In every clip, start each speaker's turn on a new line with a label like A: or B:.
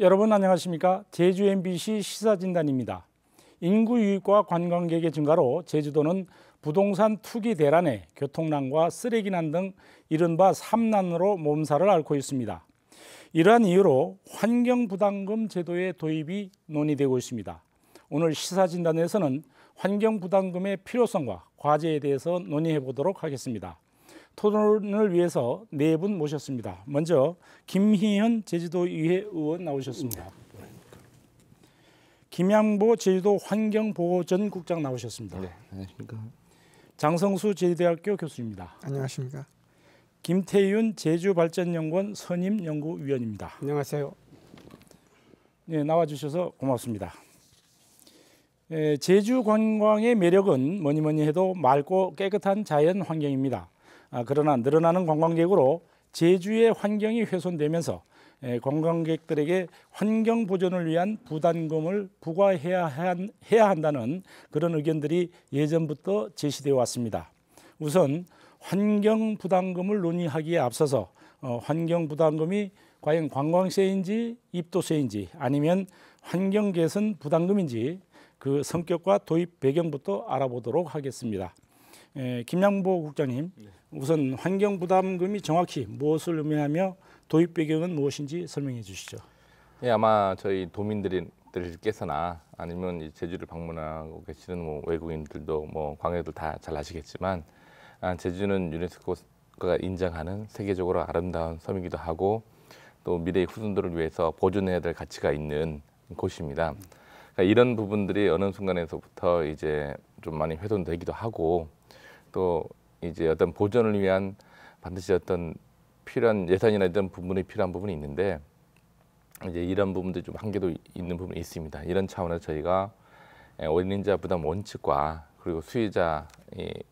A: 여러분 안녕하십니까? 제주 MBC 시사진단입니다. 인구 유입과 관광객의 증가로 제주도는 부동산 투기 대란에 교통난과 쓰레기난 등 이른바 삼난으로 몸살을 앓고 있습니다. 이러한 이유로 환경부담금 제도의 도입이 논의되고 있습니다. 오늘 시사진단에서는 환경부담금의 필요성과 과제에 대해서 논의해 보도록 하겠습니다. 토론을 위해서 네 분 모셨습니다. 먼저 김희현 제주도의회 의원 나오셨습니다. 김양보 제주도 환경보호 전 국장 나오셨습니다. 네, 안녕하십니까. 장성수 제주대학교 교수입니다.
B: 안녕하십니까.
A: 김태윤 제주발전연구원 선임 연구위원입니다. 안녕하세요. 네, 나와주셔서 고맙습니다. 예, 제주 관광의 매력은 뭐니 뭐니 해도 맑고 깨끗한 자연 환경입니다. 아, 그러나 늘어나는 관광객으로 제주의 환경이 훼손되면서 예, 관광객들에게 환경 보존을 위한 부담금을 부과해야 한, 해야 한다는 그런 의견들이 예전부터 제시되어 왔습니다. 우선 환경 부담금을 논의하기에 앞서서 어, 환경 부담금이 과연 관광세인지 입도세인지 아니면 환경 개선 부담금인지 그 성격과 도입 배경부터 알아보도록 하겠습니다. 예, 김양보 국장님, 네. 우선 환경 부담금이 정확히 무엇을 의미하며 도입 배경은 무엇인지 설명해 주시죠.
C: 예, 아마 저희 도민들께서나 아니면 제주를 방문하고 계시는 뭐 외국인들도 뭐 광해도 다 잘 아시겠지만 아, 제주는 유네스코가 인정하는 세계적으로 아름다운 섬이기도 하고 또 미래의 후손들을 위해서 보존해야 될 가치가 있는 곳입니다. 그러니까 이런 부분들이 어느 순간에서부터 이제 좀 많이 훼손되기도 하고 또 이제 어떤 보존을 위한 반드시 어떤 필요한 예산이나 이런 부분이 필요한 부분이 있는데 이제 이런 부분도 좀 한계도 있는 부분이 있습니다. 이런 차원에서 저희가 예, 원인자 부담 원칙과 그리고 수혜자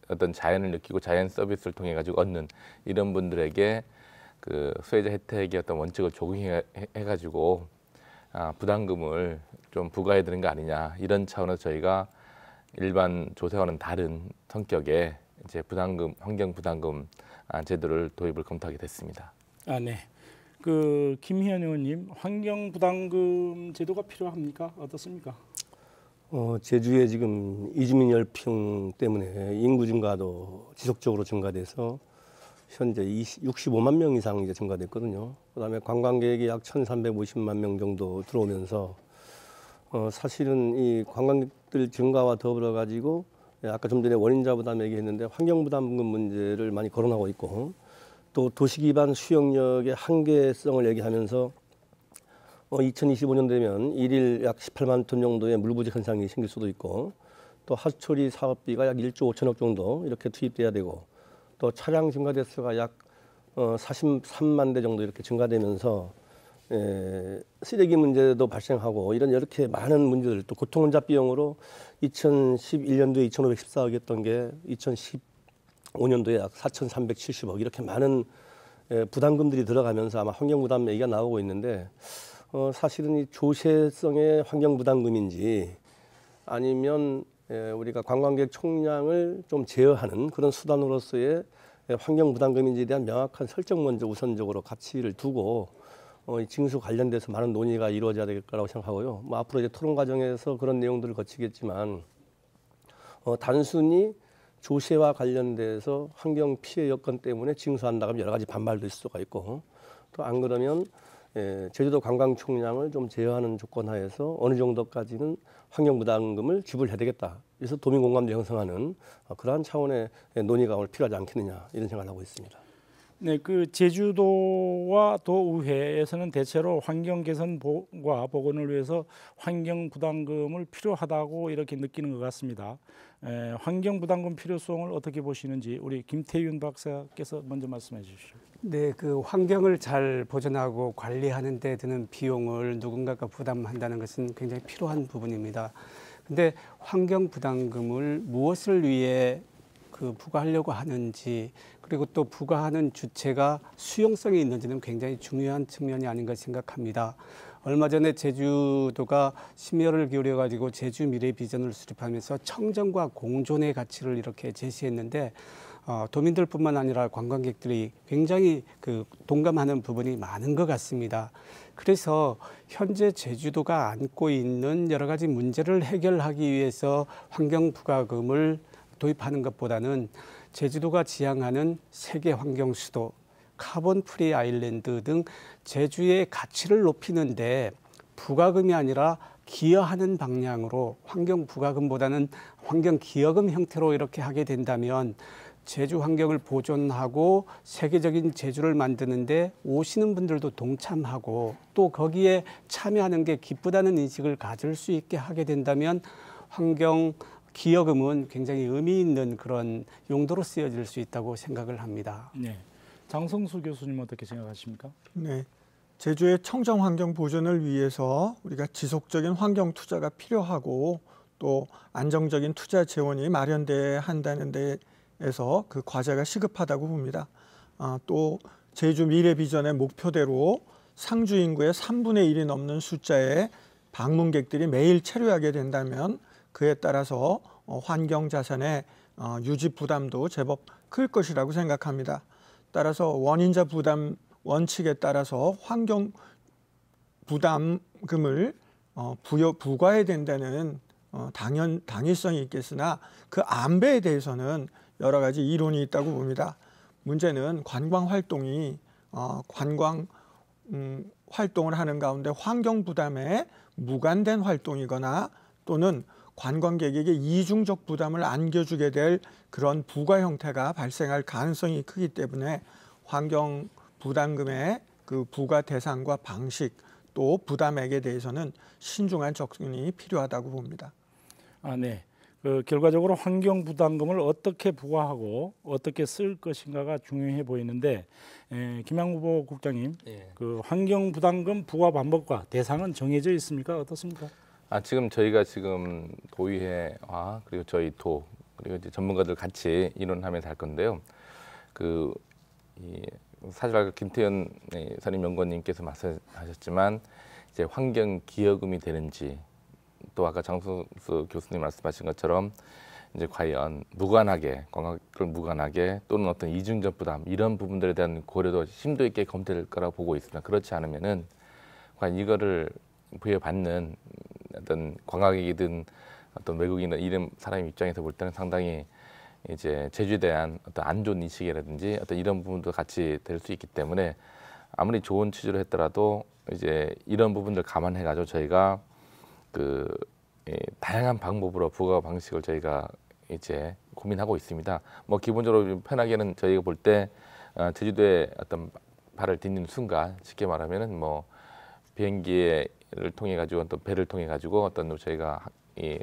C: 어떤 자연을 느끼고 자연 서비스를 통해 가지고 얻는 이런 분들에게 그 수혜자 혜택의 어떤 원칙을 적용해 가지고 아, 부담금을 좀 부과해야 되는 거 아니냐 이런 차원에서 저희가 일반 조세와는 다른 성격의 이제 부담금 환경 부담금 아, 제도를 도입을 검토하게 됐습니다.
A: 아 네. 그 김희연 의원님 환경 부담금 제도가 필요합니까? 어떻습니까?
D: 어, 제주에 지금 이주민 열풍 때문에 인구 증가도 지속적으로 증가돼서 현재 20, 65만 명 이상 이제 증가됐거든요. 그다음에 관광객이 약 1,350만 명 정도 들어오면서 어, 사실은 이 관광객들 증가와 더불어 가지고 예, 아까 좀 전에 원인자 부담 얘기했는데 환경 부담금 문제를 많이 거론하고 있고 또 도시 기반 수용력의 한계성을 얘기하면서 어, 2025년 되면 일일약 18만 톤 정도의 물부지 현상이 생길 수도 있고 또 하수처리 사업비가 약 1조 5천억 정도 이렇게 투입돼야 되고 또 차량 증가 대수가 약 어, 43만 대 정도 이렇게 증가되면서 에, 예, 쓰레기 문제도 발생하고 이런 이렇게 많은 문제들 또 고통 혼자 비용으로 2011년도에 2,514억이었던 게 2015년도에 약 4,370억 이렇게 많은 에, 예, 부담금들이 들어가면서 아마 환경 부담 얘기가 나오고 있는데 어, 사실은 이 조세성의 환경 부담금인지 아니면 에, 예, 우리가 관광객 총량을 좀 제어하는 그런 수단으로서의 환경 부담금인지에 대한 명확한 설정 먼저 우선적으로 가치를 두고 어, 징수 관련돼서 많은 논의가 이루어져야 될 거라고 생각하고요. 뭐 앞으로 이제 토론 과정에서 그런 내용들을 거치겠지만 어, 단순히 조세와 관련돼서 환경 피해 여건 때문에 징수한다 면 여러 가지 반발도 있을 수가 있고 또 안 그러면 예, 제주도 관광 총량을 좀 제어하는 조건 하에서 어느 정도까지는 환경 부담금을 지불해야 되겠다. 그래서 도민 공감대 형성하는 어, 그러한 차원의 예, 논의가 오늘 필요하지 않겠느냐 이런 생각을 하고 있습니다.
A: 네, 그 제주도와 도의회에서는 대체로 환경 개선과 복원을 위해서 환경 부담금을 필요하다고 이렇게 느끼는 것 같습니다. 에, 예, 환경 부담금 필요성을 어떻게 보시는지 우리 김태윤 박사께서 먼저 말씀해 주시죠.
E: 네, 그 환경을 잘 보존하고 관리하는 데 드는 비용을 누군가가 부담한다는 것은 굉장히 필요한 부분입니다. 근데 환경 부담금을 무엇을 위해 그 부과하려고 하는지 그리고 또 부과하는 주체가 수용성이 있는지는 굉장히 중요한 측면이 아닌가 생각합니다. 얼마 전에 제주도가 심혈을 기울여 가지고 제주 미래 비전을 수립하면서 청정과 공존의 가치를 이렇게 제시했는데 어, 도민들뿐만 아니라 관광객들이 굉장히 그 동감하는 부분이 많은 것 같습니다. 그래서 현재 제주도가 안고 있는 여러 가지 문제를 해결하기 위해서 환경부가금을 도입하는 것보다는 제주도가 지향하는 세계 환경 수도, 카본 프리 아일랜드 등 제주의 가치를 높이는데 부가금이 아니라 기여하는 방향으로 환경 부가금보다는 환경 기여금 형태로 이렇게 하게 된다면 제주 환경을 보존하고 세계적인 제주를 만드는데 오시는 분들도 동참하고 또 거기에 참여하는 게 기쁘다는 인식을 가질 수 있게 하게 된다면 환경 기여금은 굉장히 의미 있는 그런 용도로 쓰여질 수 있다고 생각을
A: 합니다. 네. 장성수 교수님 어떻게 생각하십니까?
B: 네. 제주의 청정 환경 보존을 위해서 우리가 지속적인 환경 투자가 필요하고 또 안정적인 투자 재원이 마련돼야 한다는 데에서 그 과제가 시급하다고 봅니다. 아, 또 제주 미래 비전의 목표대로 상주 인구의 3분의 1이 넘는 숫자의 방문객들이 매일 체류하게 된다면 그에 따라서 어, 환경 자산의 어, 유지 부담도 제법 클 것이라고 생각합니다. 따라서 원인자 부담 원칙에 따라서 환경 부담금을 어, 부여 부과해야 된다는 당연 당위성이 있겠으나 그 안배에 대해서는 여러 가지 이론이 있다고 봅니다. 문제는 관광 활동이 관광 음, 활동을 하는 가운데 환경 부담에 무관된 활동이거나 또는 관광객에게 이중적 부담을 안겨주게 될 그런 부가 형태가 발생할 가능성이 크기 때문에 환경 부담금의 그부가 대상과 방식 또 부담액에 대해서는 신중한 접근이 필요하다고 봅니다. 아,
A: 네. 그 결과적으로 환경 부담금을 어떻게 부과하고 어떻게 쓸 것인가가 중요해 보이는데 김양 후보 국장님, 예. 그 환경 부담금 부과 방법과 대상은 정해져 있습니까? 어떻습니까?
C: 아, 지금 저희가 지금 도의회와 아, 그리고 저희 도 그리고 이제 전문가들 같이 이론하면서 할 건데요. 그 이, 사실 아까 김태현 선임 네, 연구원님께서 말씀하셨지만 이제 환경 기여금이 되는지 또 아까 장수수 교수님 말씀하신 것처럼 이제 과연 무관하게 관광을 무관하게 또는 어떤 이중적 부담 이런 부분들에 대한 고려도 심도 있게 검토될 거라고 보고 있습니다. 그렇지 않으면은 과연 이거를 부여받는 어떤 관광객이든 어떤 외국인 의 이름 사람 입장에서 볼 때는 상당히 이제 제주에 대한 어떤 안 좋은 인식이라든지 어떤 이런 부분도 같이 될 수 있기 때문에 아무리 좋은 취지로 했더라도 이제 이런 부분들 감안해 가지고 저희가 그 예, 다양한 방법으로 부가 방식을 저희가 이제 고민하고 있습니다. 뭐 기본적으로 편하게는 저희가 볼때 어, 제주도에 어떤 발을 딛는 순간 쉽게 말하면은 뭐 비행기에 를 통해 가지고 어떤 배를 통해 가지고 어떤 저희가 이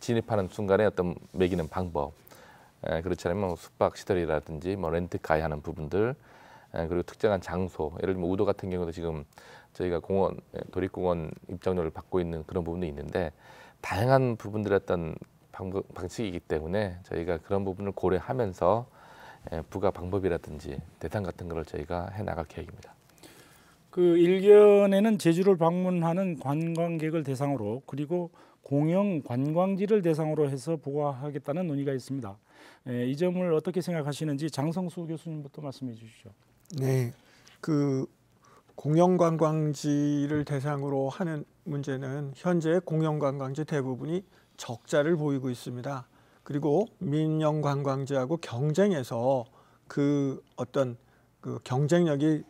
C: 진입하는 순간에 어떤 매기는 방법 에, 그렇지 않으면 뭐 숙박 시설이라든지 뭐 렌트카에 하는 부분들 에, 그리고 특정한 장소 예를 들면 우도 같은 경우도 지금 저희가 공원 도립공원 입장료를 받고 있는 그런 부분도 있는데 다양한 부분들의 어떤 방법, 방식이기 때문에 저희가 그런 부분을 고려하면서 에, 부가 방법이라든지 대상 같은 걸 저희가 해 나갈 계획입니다.
A: 그 일견에는 제주를 방문하는 관광객을 대상으로 그리고 공영 관광지를 대상으로 해서 보호하겠다는 논의가 있습니다. 예, 이 점을 어떻게 생각하시는지 장성수
B: 교수님부터 말씀해 주시죠. 네, 그 공영 관광지를 대상으로 하는 문제는 현재 공영 관광지 대부분이 적자를 보이고 있습니다. 그리고 민영 관광지하고 경쟁해서 그 어떤 그 경쟁력이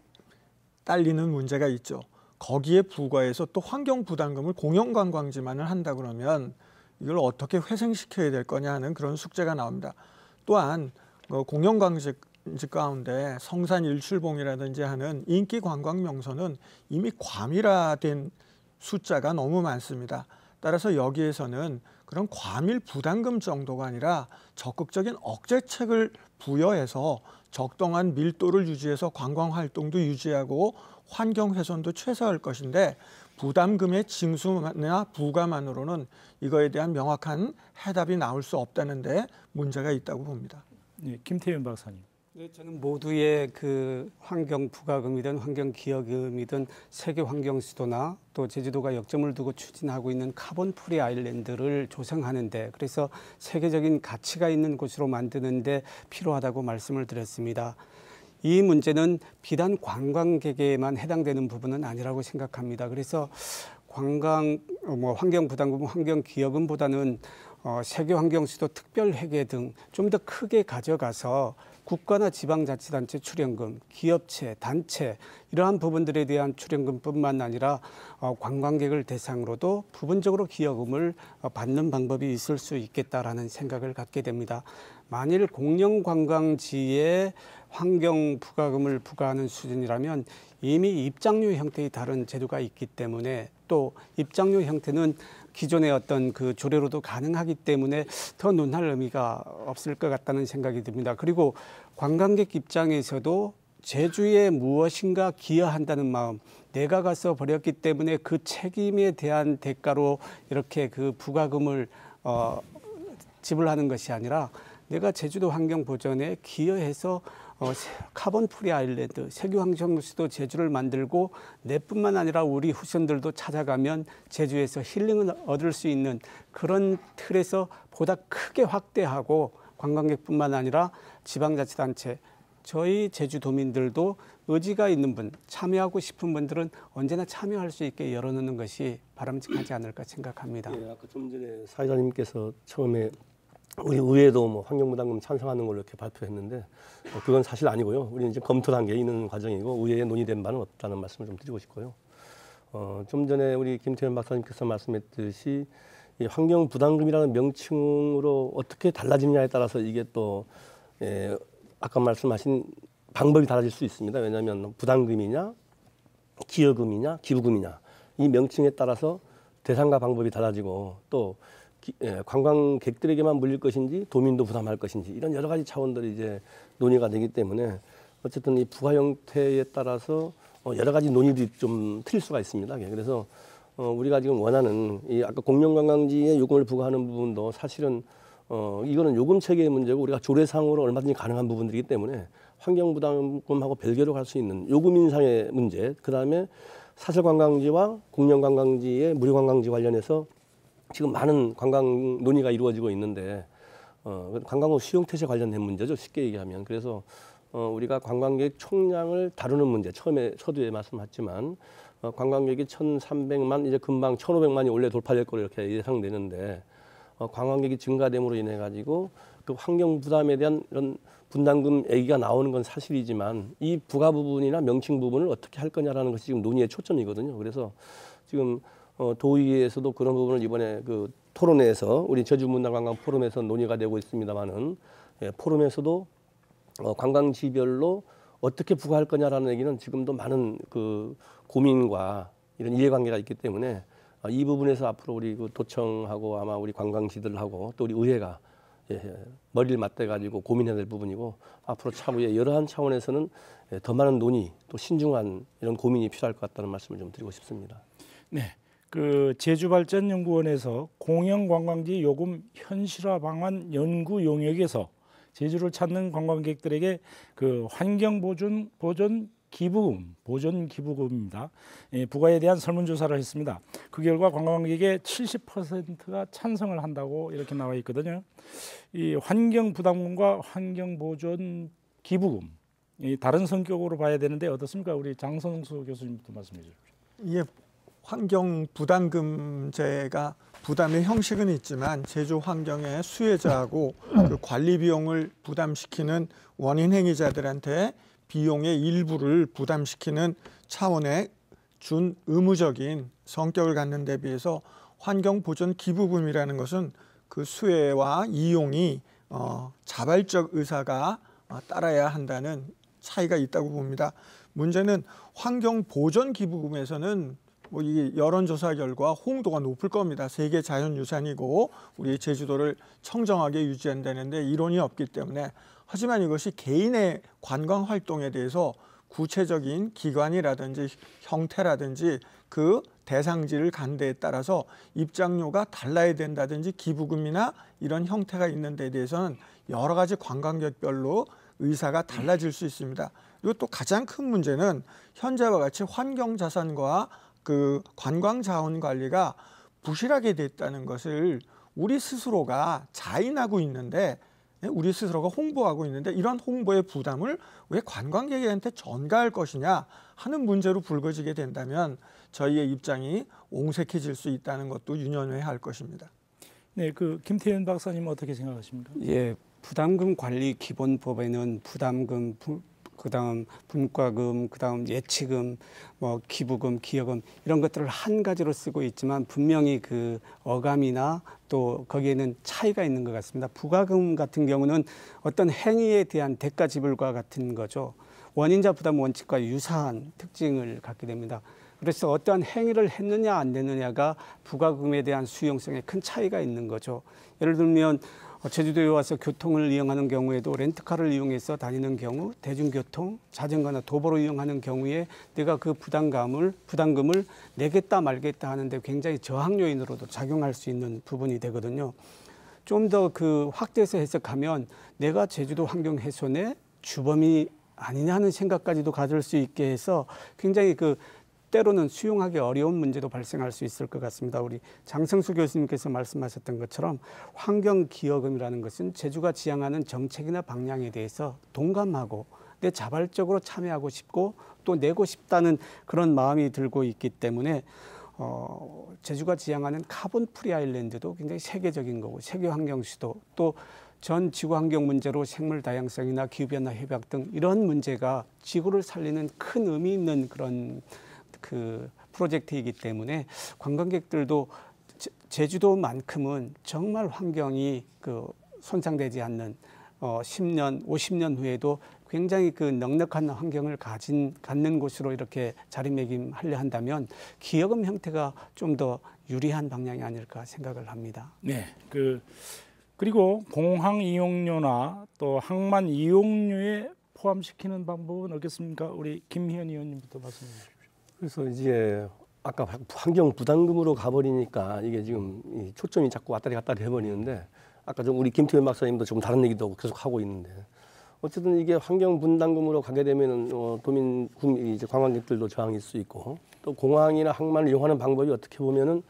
B: 딸리는 문제가 있죠. 거기에 부과해서 또 환경 부담금을 공영 관광지만을 한다 그러면 이걸 어떻게 회생시켜야 될 거냐 하는 그런 숙제가 나옵니다. 또한 어, 공영 관광지 가운데 성산 일출봉이라든지 하는 인기 관광 명소는 이미 과밀화된 숫자가 너무 많습니다. 따라서 여기에서는 그런 과밀 부담금 정도가 아니라 적극적인 억제책을 부여해서 적당한 밀도를 유지해서 관광 활동도 유지하고 환경 훼손도 최소화할 것인데 부담금의 징수나 부과만으로는 이거에 대한 명확한 해답이 나올 수 없다는데 문제가 있다고 봅니다. 네, 김태윤 박사님.
E: 네, 저는 모두의 그 환경 부가금이든 환경 기여금이든 세계 환경 수도나또 제주도가 역점을 두고 추진하고 있는 카본 프리 아일랜드를 조성하는데 그래서 세계적인 가치가 있는 곳으로 만드는데 필요하다고 말씀을 드렸습니다. 이 문제는 비단 관광객에만 해당되는 부분은 아니라고 생각합니다. 그래서 관광 어, 뭐 환경 부담금, 환경 기여금보다는 어, 세계 환경 수도 특별 회계 등 좀 더 크게 가져가서 국가나 지방자치단체 출연금, 기업체, 단체 이러한 부분들에 대한 출연금뿐만 아니라 어, 관광객을 대상으로도 부분적으로 기여금을 어, 받는 방법이 있을 수 있겠다라는 생각을 갖게 됩니다. 만일 공영관광지에 환경 부가금을 부과하는 수준이라면 이미 입장료 형태의 다른 제도가 있기 때문에 또 입장료 형태는 기존의 어떤 그 조례로도 가능하기 때문에 더 논할 의미가 없을 것 같다는 생각이 듭니다. 그리고 관광객 입장에서도 제주에 무엇인가 기여한다는 마음, 내가 가서 버렸기 때문에 그 책임에 대한 대가로 이렇게 그 부가금을 어, 지불하는 것이 아니라 내가 제주도 환경 보전에 기여해서 어, 카본 프리 아일랜드 세균황정수도 제주를 만들고 내뿐만 아니라 우리 후손들도 찾아가면 제주에서 힐링을 얻을 수 있는 그런 틀에서 보다 크게 확대하고 관광객뿐만 아니라 지방자치단체 저희 제주도민들도 의지가 있는 분, 참여하고 싶은 분들은 언제나 참여할 수 있게 열어놓는 것이 바람직하지 않을까 생각합니다.
D: 예, 아까 좀 전에 사회자님께서 처음에 우리 의회도 뭐 환경부담금 찬성하는 걸로 이렇게 발표했는데 뭐 그건 사실 아니고요. 우리는 이제 검토 단계에 있는 과정이고 의회에 논의된 바는 없다는 말씀을 좀 드리고 싶고요. 어, 좀 전에 우리 김태현 박사님께서 말씀했듯이 이 환경 부담금이라는 명칭으로 어떻게 달라지느냐에 따라서 이게 또 예, 아까 말씀하신 방법이 달라질 수 있습니다. 왜냐하면 부담금이냐, 기여금이냐, 기부금이냐 이 명칭에 따라서 대상과 방법이 달라지고 또 예, 관광객들에게만 물릴 것인지 도민도 부담할 것인지 이런 여러 가지 차원들이 이제 논의가 되기 때문에 어쨌든 이 부가 형태에 따라서 어, 여러 가지 논의들이 좀 틀릴 수가 있습니다. 예, 그래서 어, 우리가 지금 원하는 이 아까 공영관광지에 요금을 부과하는 부분도 사실은 어, 이거는 요금 체계의 문제고 우리가 조례상으로 얼마든지 가능한 부분들이기 때문에 환경부담금하고 별개로 갈 수 있는 요금 인상의 문제, 그 다음에 사설 관광지와 공영 관광지의 무료 관광지 관련해서 지금 많은 관광 논의가 이루어지고 있는데 어, 관광업 수용태세 관련된 문제죠. 쉽게 얘기하면. 그래서 어, 우리가 관광객 총량을 다루는 문제, 처음에 서두에 말씀했지만 어, 관광객이 천삼백만 이제 금방 천오백만이 원래 돌파될 거로 이렇게 예상되는데 어, 관광객이 증가됨으로 인해 가지고 그 환경 부담에 대한 이런 분담금 얘기가 나오는 건 사실이지만 이 부가 부분이나 명칭 부분을 어떻게 할 거냐라는 것이 지금 논의의 초점이거든요. 그래서 지금 어, 도의회에서도 그런 부분을 이번에 그 토론회에서 우리 제주문화관광 포럼에서 논의가 되고 있습니다만은 예, 포럼에서도 어, 관광지별로 어떻게 부과할 거냐라는 얘기는 지금도 많은 그 고민과 이런 이해관계가 있기 때문에 어, 이 부분에서 앞으로 우리 그 도청하고 아마 우리 관광지들하고 또 우리 의회가 예, 예 머리를 맞대 가지고 고민해야 될 부분이고 앞으로 차후에 여러한 차원에서는 예, 더 많은 논의 또 신중한 이런 고민이 필요할 것 같다는 말씀을 좀 드리고 싶습니다. 네. 그
A: 제주발전연구원에서 공영관광지 요금 현실화 방안 연구 용역에서 제주를 찾는 관광객들에게 그 환경 보존 보존 기부금 보존 기부금입니다. 예, 부과에 대한 설문조사를 했습니다. 그 결과 관광객의 70%가 찬성을 한다고 이렇게 나와 있거든요. 이 환경 부담금과 환경 보존 기부금 이 다른 성격으로 봐야 되는데 어떻습니까? 우리 장선수 교수님부터 말씀해 주십시오.
B: 예, 환경 부담금제가 부담의 형식은 있지만 제조 환경의 수혜자하고 그 관리 비용을 부담시키는 원인 행위자들한테 비용의 일부를 부담시키는 차원의 준 의무적인 성격을 갖는 데 비해서 환경 보존 기부금이라는 것은 그 수혜와 이용이 어, 자발적 의사가 어, 따라야 한다는 차이가 있다고 봅니다. 문제는 환경 보존 기부금에서는 뭐 이게 여론조사 결과 홍도가 높을 겁니다. 세계 자연유산이고 우리 제주도를 청정하게 유지한다는데 이론이 없기 때문에 하지만 이것이 개인의 관광 활동에 대해서 구체적인 기관이라든지 형태라든지 그 대상지를 간 데에 따라서 입장료가 달라야 된다든지 기부금이나 이런 형태가 있는 데에 대해서는 여러 가지 관광객별로 의사가 달라질 수 있습니다. 그리고 또 가장 큰 문제는 현재와 같이 환경자산과 그 관광 자원 관리가 부실하게 됐다는 것을 우리 스스로가 자인하고 있는데 예, 우리 스스로가 홍보하고 있는데 이런 홍보의 부담을 왜 관광객한테 전가할 것이냐 하는 문제로 불거지게 된다면 저희의 입장이 옹색해질 수 있다는 것도 유념해야 할 것입니다. 네, 그 김태현
A: 박사님 어떻게 생각하십니까?
E: 예, 부담금 관리 기본법에는 부담금 그다음 분과금, 그다음 예치금, 뭐 기부금, 기여금 이런 것들을 한 가지로 쓰고 있지만 분명히 그 어감이나 또 거기에는 차이가 있는 것 같습니다. 부가금 같은 경우는 어떤 행위에 대한 대가 지불과 같은 거죠. 원인자 부담 원칙과 유사한 특징을 갖게 됩니다. 그래서 어떠한 행위를 했느냐 안 했느냐가 부가금에 대한 수용성에 큰 차이가 있는 거죠. 예를 들면 어, 제주도에 와서 교통을 이용하는 경우에도 렌트카를 이용해서 다니는 경우, 대중교통, 자전거나 도보로 이용하는 경우에 내가 그 부담감을 부담금을 내겠다 말겠다 하는데 굉장히 저항 요인으로도 작용할 수 있는 부분이 되거든요. 좀 더 그 확대해서 해석하면 내가 제주도 환경 훼손의 주범이 아니냐는 생각까지도 가질 수 있게 해서 굉장히 그 때로는 수용하기 어려운 문제도 발생할 수 있을 것 같습니다. 우리 장성수 교수님께서 말씀하셨던 것처럼 환경기여금이라는 것은 제주가 지향하는 정책이나 방향에 대해서 동감하고 내 자발적으로 참여하고 싶고 또 내고 싶다는 그런 마음이 들고 있기 때문에 어, 제주가 지향하는 카본 프리 아일랜드도 굉장히 세계적인 거고 세계 환경 수도 또 전 지구 환경 문제로 생물 다양성이나 기후 변화 협약 등 이런 문제가 지구를 살리는 큰 의미 있는 그런 그 프로젝트이기 때문에 관광객들도 제주도만큼은 정말 환경이 그 손상되지 않는 어 10년, 50년 후에도 굉장히 그 넉넉한 환경을 가진 갖는 곳으로 이렇게 자리매김하려 한다면 기여금 형태가 좀 더 유리한 방향이 아닐까 생각을 합니다. 네, 그
A: 그리고 공항 이용료나 또 항만 이용료에 포함시키는 방법은 어떻겠습니까? 우리 김희연 의원님부터 말씀해 주시죠.
D: 그래서 이제 아까 환경 부담금으로 가버리니까 이게 지금 이 초점이 자꾸 왔다리 갔다리 해버리는데 아까 좀 우리 김태현 박사님도 조금 다른 얘기도 계속 하고 있는데 어쨌든 이게 환경 분담금으로 가게 되면은 어, 도민 이제 관광객들도 저항일 수 있고 또 공항이나 항만을 이용하는 방법이 어떻게 보면은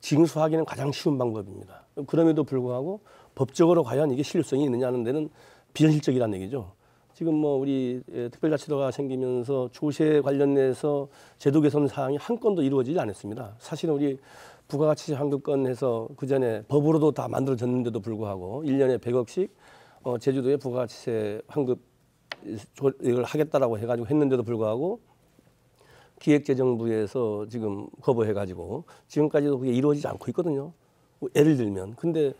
D: 징수하기는 가장 쉬운 방법입니다. 그럼에도 불구하고 법적으로 과연 이게 실효성이 있느냐 는 데는 비현실적이라는 얘기죠. 지금 뭐 우리 예, 특별자치도가 생기면서 조세 관련해서 제도 개선 사항이 한 건도 이루어지지 않았습니다. 사실은 우리 부가가치 세 환급권 해서 그 전에 법으로도 다 만들어졌는데도 불구하고 일년에백억씩 어, 제주도에 부가가치세 환급 이걸 하겠다라고 해가지고 했는데도 불구하고 기획재정부에서 지금 거부해가지고 지금까지도 그게 이루어지지 않고 있거든요. 뭐 예를 들면 근데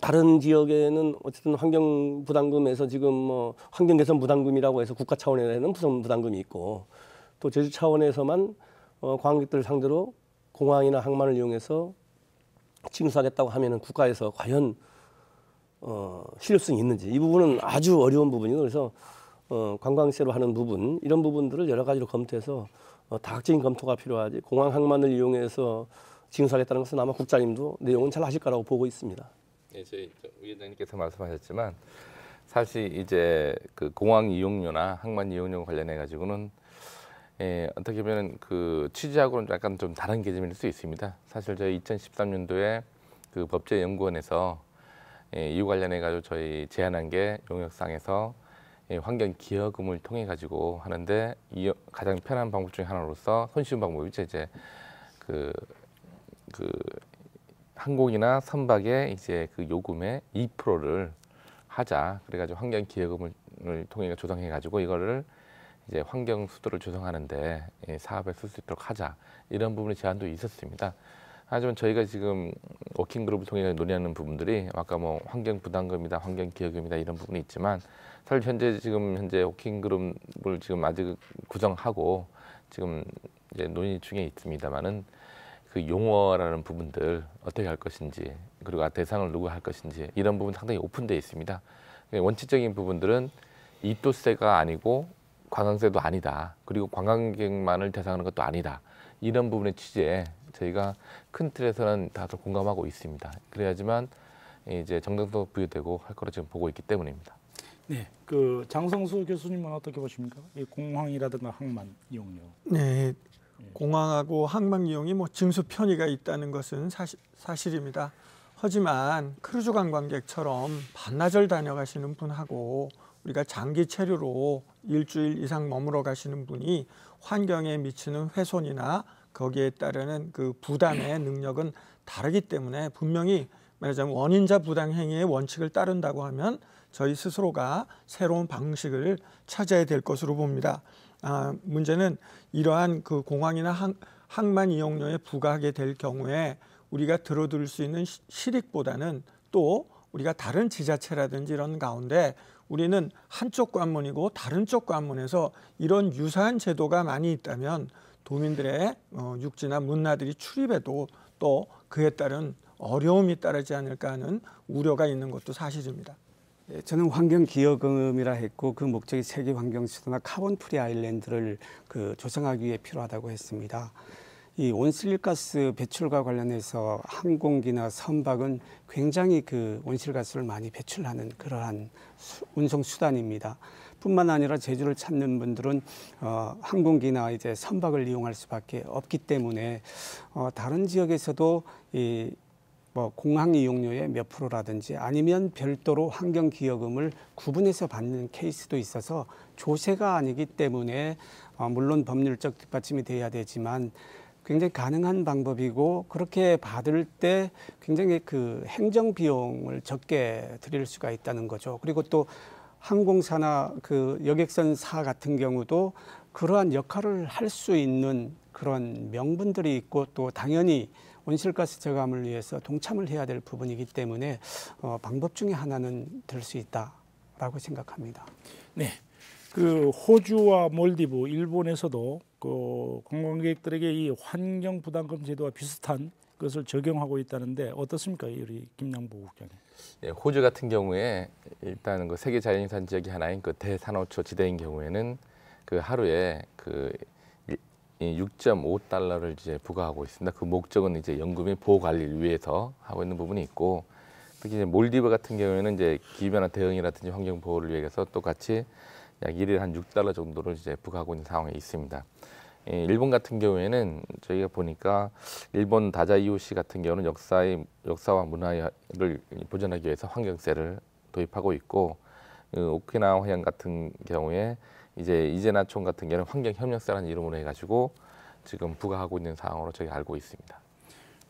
D: 다른 지역에는 어쨌든 환경 부담금에서 지금 뭐 환경 개선 부담금이라고 해서 국가 차원에는 부담 부담금이 있고 또 제주 차원에서만 어, 관광객들 상대로 공항이나 항만을 이용해서 징수하겠다고 하면은 국가에서 과연 어, 실효성이 있는지 이 부분은 아주 어려운 부분이 그래서 어, 관광세로 하는 부분 이런 부분들을 여러 가지로 검토해서 어, 다각적인 검토가 필요하지 공항 항만을 이용해서 징수하겠다는 것은 아마 국장님도 내용은 잘 아실 거라고 보고 있습니다.
C: 예, 저희 위원장님께서 말씀하셨지만 사실 이제 그 공항 이용료나 항만 이용료 관련해 가지고는 예, 어떻게 보면 그 취지하고는 약간 좀 다른 개념일 수 있습니다. 사실 저희 2013년도에 그 법제연구원에서 예, 이유 관련해 가지고 저희 제안한 게 용역상에서 예, 환경 기여금을 통해 가지고 하는데 이 가장 편한 방법 중에 하나로서 손쉬운 방법이 죠 이제 그그 항공이나 선박의 이제 그 요금의 2%를 하자. 그래가지고 환경 기여금을 통해 조성해 가지고 이거를 이제 환경 수도를 조성하는데 예, 사업에 쓸 수 있도록 하자 이런 부분의 제안도 있었습니다. 하지만 저희가 지금 워킹 그룹을 통해 논의하는 부분들이 아까 뭐 환경 부담금이다, 환경 기여금이다 이런 부분이 있지만 사실 현재 지금 현재 워킹 그룹을 지금 아직 구성하고 지금 이제 논의 중에 있습니다만은. 그 용어라는 부분들 어떻게 할 것인지 그리고 아, 대상을 누구 할 것인지 이런 부분 상당히 오픈되어 있습니다. 그 원칙적인 부분들은 이또세가 아니고 관광세도 아니다. 그리고 관광객만을 대상하는 것도 아니다. 이런 부분의 취지에 저희가 큰 틀에서는 다들 공감하고 있습니다. 그래야지만 이제 정당성 부여되고 할 거로 지금 보고 있기 때문입니다.
A: 네, 그 장성수 교수님은
B: 어떻게 보십니까? 이 공항이라든가 항만 이용료. 네, 공항하고 항만 이용이 뭐 증수 편의가 있다는 것은 사시, 사실입니다. 하지만 크루즈 관광객처럼 반나절 다녀가시는 분하고 우리가 장기 체류로 일주일 이상 머물러 가시는 분이 환경에 미치는 훼손이나 거기에 따르는 그 부담의 능력은 다르기 때문에 분명히 말하자면 원인자 부당 행위의 원칙을 따른다고 하면 저희 스스로가 새로운 방식을 찾아야 될 것으로 봅니다. 아, 문제는 이러한 그 공항이나 항, 항만 이용료에 부과하게 될 경우에 우리가 들어둘수 있는 실익보다는 또 우리가 다른 지자체라든지 이런 가운데 우리는 한쪽 관문이고 다른 쪽 관문에서 이런 유사한 제도가 많이 있다면 도민들의 어, 육지나 문화들이 출입에도 또 그에 따른 어려움이 따르지 않을까 하는 우려가 있는 것도 사실입니다. 예, 저는 환경 기여금이라 했고 그 목적이 세계
E: 환경 시도나 카본 프리 아일랜드를 그 조성하기 위해 필요하다고 했습니다. 이 온실가스 배출과 관련해서 항공기나 선박은 굉장히 그 온실가스를 많이 배출하는 그러한 운송 수단입니다. 뿐만 아니라 제주를 찾는 분들은 어, 항공기나 이제 선박을 이용할 수밖에 없기 때문에 어, 다른 지역에서도 이뭐 공항 이용료의 몇 프로라든지 아니면 별도로 환경 기여금을 구분해서 받는 케이스도 있어서 조세가 아니기 때문에 어, 물론 법률적 뒷받침이 돼야 되지만 굉장히 가능한 방법이고 그렇게 받을 때 굉장히 그 행정 비용을 적게 드릴 수가 있다는 거죠. 그리고 또 항공사나 그 여객선사 같은 경우도 그러한 역할을 할 수 있는 그런 명분들이 있고 또 당연히 온실가스 저감을 위해서 동참을 해야 될 부분이기 때문에
A: 어, 방법 중에 하나는 될 수 있다라고 생각합니다. 네. 그 호주와 몰디브, 일본에서도 그 관광객들에게 이 환경 부담금 제도와 비슷한 것을 적용하고 있다는데 어떻습니까, 우리 김양보 국장님?
C: 예, 호주 같은 경우에 일단 그 세계 자연유산 지역이 하나인 그 대산호초 지대인 경우에는 그 하루에 그 6.5달러를 이제 부과하고 있습니다. 그 목적은 이제 연금의 보호 관리를 위해서 하고 있는 부분이 있고 특히 이제 몰디브 같은 경우에는 이제 기후변화 대응이라든지 환경 보호를 위해서 또 같이 약 1일 한 6달러 정도를 이제 부과하고 있는 상황에 있습니다. 일본 같은 경우에는 저희가 보니까 일본 다자이오시 같은 경우는 역사의 역사와 문화를 보존하기 위해서 환경세를 도입하고 있고 그 오키나와 해양 같은 경우에 이제 이재나총 같은 경우는 환경협력사라는 이름으로 해가지고 지금 부과하고 있는 상황으로 저희 알고 있습니다.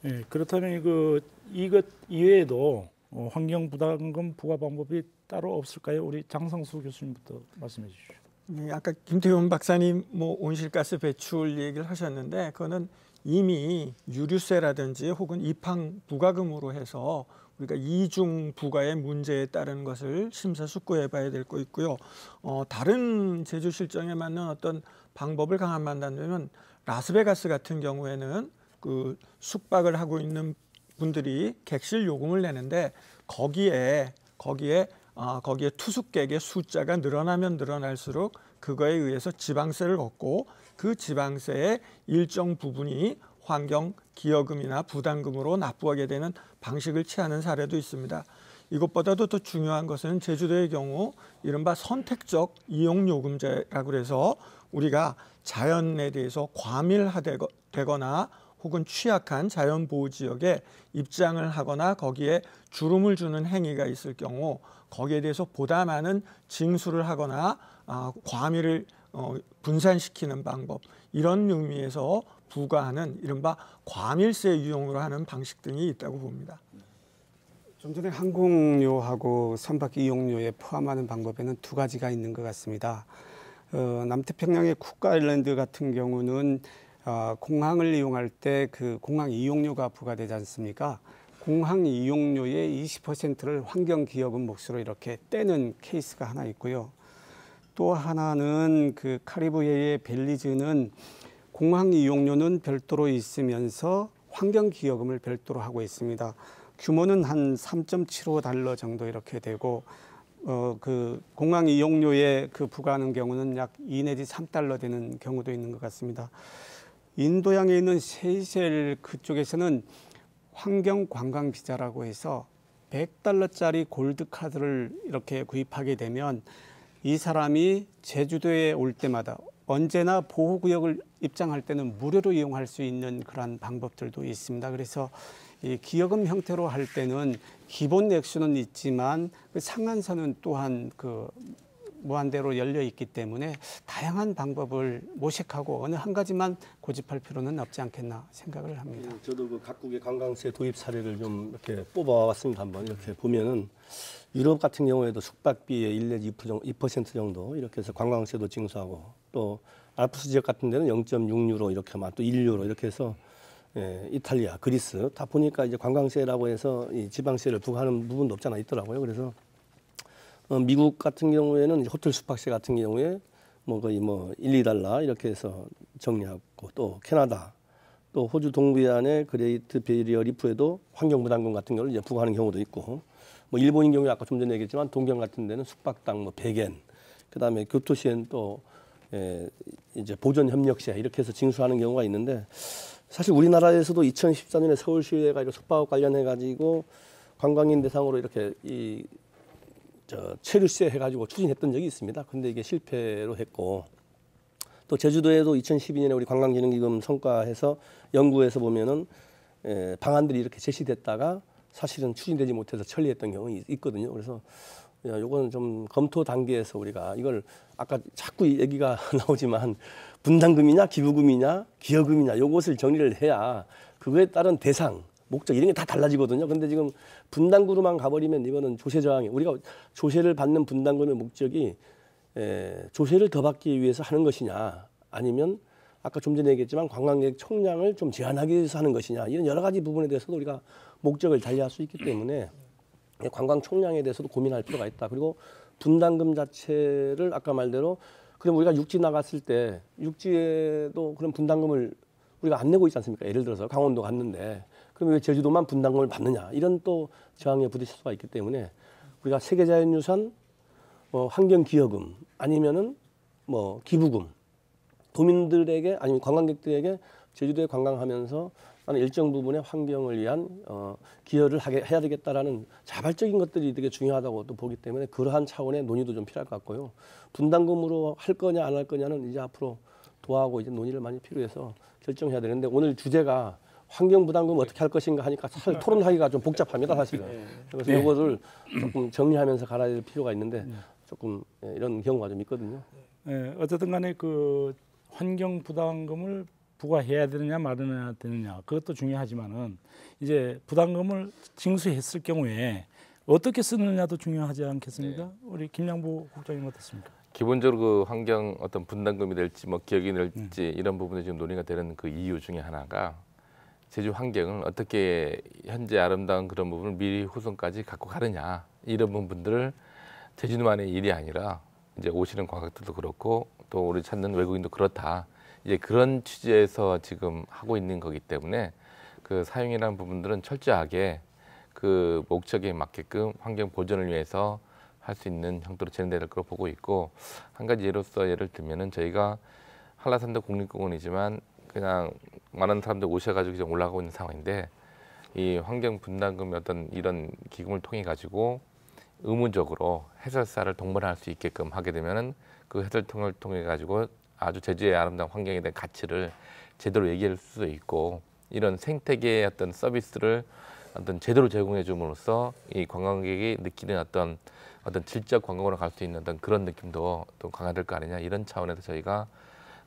A: 예, 그렇다면 그 이것 이외에도 어,
B: 환경부담금 부과 방법이 따로 없을까요? 우리 장성수 교수님부터 말씀해 주시죠. 예, 네, 아까 김태훈 박사님 뭐 온실가스 배출 얘기를 하셨는데 그거는 이미 유류세라든지 혹은 입항 부가금으로 해서 그러니까 이중 부과의 문제에 따른 것을 심사숙고해 봐야 될 거 있고요. 어, 다른 제주 실정에 맞는 어떤 방법을 강한 만다면 라스베가스 같은 경우에는 그 숙박을 하고 있는 분들이 객실 요금을 내는데 거기에 거기에 아, 거기에 투숙객의 숫자가 늘어나면 늘어날수록 그거에 의해서 지방세를 걷고 그 지방세의 일정 부분이 환경 기여금이나 부담금으로 납부하게 되는 방식을 취하는 사례도 있습니다. 이것보다도 더 중요한 것은 제주도의 경우 이른바 선택적 이용요금제라고 해서 우리가 자연에 대해서 과밀화되거나 혹은 취약한 자연보호지역에 입장을 하거나 거기에 주름을 주는 행위가 있을 경우 거기에 대해서 보다 많은 징수를 하거나 아, 과밀을 어, 분산시키는 방법 이런 의미에서 부과하는 이른바 과밀세 유형으로 하는 방식 등이 있다고 봅니다. 좀 전에
E: 항공료하고 선박 이용료에 포함하는 방법에는 두 가지가 있는 것 같습니다. 어, 남태평양의 쿠카 일랜드 같은 경우는 어, 공항을 이용할 때 그 공항 이용료가 부과되지 않습니까? 공항 이용료의 20%를 환경 기업은 몫으로 이렇게 떼는 케이스가 하나 있고요. 또 하나는 그 카리브해의 벨리즈는 공항 이용료는 별도로 있으면서 환경 기여금을 별도로 하고 있습니다. 규모는 한3.75 달러 정도 이렇게 되고 어, 그 공항 이용료에 그 부과하는 경우는 약 2 내지 3달러 되는 경우도 있는 것 같습니다. 인도양에 있는 세이셸 그쪽에서는 환경 관광 비자라고 해서 100달러짜리 골드 카드를 이렇게 구입하게 되면 이 사람이 제주도에 올 때마다 언제나 보호구역을 입장할 때는 무료로 이용할 수 있는 그러한 방법들도 있습니다. 그래서 이 기여금 형태로 할 때는 기본 액수는 있지만 그 상한선은 또한 그 무한대로 열려 있기 때문에 다양한 방법을 모색하고 어느 한 가지만 고집할 필요는 없지 않겠나
D: 생각을 합니다. 음, 저도 그 각국의 관광세 도입 사례를 좀 이렇게 뽑아왔습니다. 한번 이렇게 보면은 유럽 같은 경우에도 숙박비의 1 2% 정도 이렇게 해서 관광세도 징수하고 또 알프스 지역 같은 데는 0.6유로 이렇게 하또 1유로 이렇게 해서 예, 이탈리아, 그리스 다 보니까 이제 관광세라고 해서 이 지방세를 부과하는 부분도 없잖아 있더라고요. 그래서 어, 미국 같은 경우에는 호텔 숙박세 같은 경우에 뭐 거의 뭐 1, 2달러 이렇게 해서 정리하고 또 캐나다 또 호주 동부해안의 그레이트 베리어 리프에도 환경부담금 같은 걸 이제 부과하는 경우도 있고 뭐 일본인 경우에 아까 좀 전에 얘기했지만 동경 같은 데는 숙박당 뭐 100엔 그다음에 교토시엔 또 에, 예, 이제 보존 협력시에 이렇게 해서 징수하는 경우가 있는데 사실 우리나라에서도 2014년에 서울시회가 이런 숙박 업 관련해 가지고 관광인 대상으로 이렇게 이저 체류세 해가지고 추진했던 적이 있습니다. 근데 이게 실패로 했고 또 제주도에도 2012년에 우리 관광기능기금 성과해서 연구해서 보면은 예, 방안들이 이렇게 제시됐다가 사실은 추진되지 못해서 천리했던 경우가 있거든요. 그래서 요거는 좀 검토 단계에서 우리가 이걸 아까 자꾸 얘기가 나오지만 분담금이냐 기부금이냐 기여금이냐 요것을 정리를 해야 그거에 따른 대상 목적 이런 게 다 달라지거든요. 근데 지금 분담금으로만 가버리면 이거는 조세 저항이 우리가 조세를 받는 분담금의 목적이 에, 조세를 더 받기 위해서 하는 것이냐 아니면 아까 좀 전에 얘기했지만 관광객 총량을 좀 제한하기 위해서 하는 것이냐 이런 여러 가지 부분에 대해서도 우리가 목적을 달리할 수 있기 때문에 관광 총량에 대해서도 고민할 필요가 있다. 그리고 분담금 자체를 아까 말대로 그럼 우리가 육지 나갔을 때 육지에도 그런 분담금을 우리가 안 내고 있지 않습니까? 예를 들어서 강원도 갔는데 그럼 왜 제주도만 분담금을 받느냐 이런 또 저항에 부딪힐 수가 있기 때문에 우리가 세계자연유산, 뭐 환경기여금 아니면은 뭐 기부금 도민들에게 아니면 관광객들에게 제주도에 관광하면서 한 일정 부분의 환경을 위한 어, 기여를 하게 해야 되겠다라는 자발적인 것들이 되게 중요하다고 또 보기 때문에 그러한 차원의 논의도 좀 필요할 것 같고요. 분담금으로 할 거냐 안 할 거냐는 이제 앞으로 도하고 이제 논의를 많이 필요해서 결정해야 되는데 오늘 주제가 환경 부담금 어떻게 할 것인가 하니까 사실 토론하기가 좀 복잡합니다 사실은. 네. 그래서 네. 이거를 조금 정리하면서 가야 될 필요가 있는데 네. 조금 예, 이런 경우가 좀 있거든요.
A: 네, 어쨌든 간에 그 환경 부담금을 부과해야 되느냐 말아야 되느냐 그것도 중요하지만은 이제 부담금을 징수했을 경우에 어떻게 쓰느냐도 중요하지 않겠습니까? 네. 우리 김양부 국장님 어떻습니까?
C: 기본적으로 그 환경 어떤 분담금이 될지 뭐 기억이 될지 음. 이런 부분에 지금 논의가 되는 그 이유 중에 하나가 제주 환경을 어떻게 현재 아름다운 그런 부분을 미리 후손까지 갖고 가느냐 이런 부분들을 제주만의 일이 아니라 이제 오시는 관객들도 그렇고 또 우리 찾는 외국인도 그렇다 이제 그런 취지에서 지금 하고 있는 거기 때문에 그 사용이라는 부분들은 철저하게 그 목적에 맞게끔 환경 보존을 위해서 할 수 있는 형태로 진행될 거로 보고 있고 한 가지 예로서 예를 들면은 저희가 한라산도 국립공원이지만 그냥 많은 사람들 오셔가지고 지금 올라가고 있는 상황인데 이 환경 분담금 어떤 이런 기금을 통해 가지고 의무적으로 해설사를 동반할 수 있게끔 하게 되면은 그 해설통을 통해 가지고 아주 제주의 아름다운 환경에 대한 가치를 제대로 얘기할 수도 있고 이런 생태계의 어떤 서비스를 어떤 제대로 제공해 줌으로써 이 관광객이 느끼는 어떤 어떤 질적 관광으로 갈 수 있는 어떤 그런 느낌도 또 강화될 거 아니냐 이런 차원에서 저희가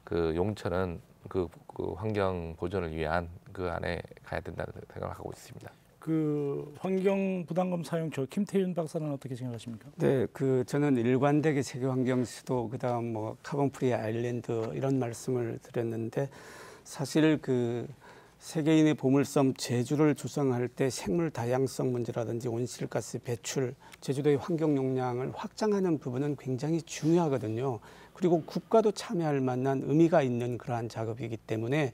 C: 그 용천은 그, 그 환경 보존을 위한
E: 그 안에 가야 된다는 생각을 하고
C: 있습니다.
A: 그 환경 부담금 사용 저 김태윤 박사는 어떻게 생각하십니까?
E: 네, 그 저는 일관되게 세계 환경 수도 그다음 뭐 카본 프리 아일랜드 이런 말씀을 드렸는데 사실 그 세계인의 보물섬 제주를 조성할 때 생물 다양성 문제라든지 온실가스 배출, 제주도의 환경 용량을 확장하는 부분은 굉장히 중요하거든요. 그리고 국가도 참여할 만한 의미가 있는 그러한 작업이기 때문에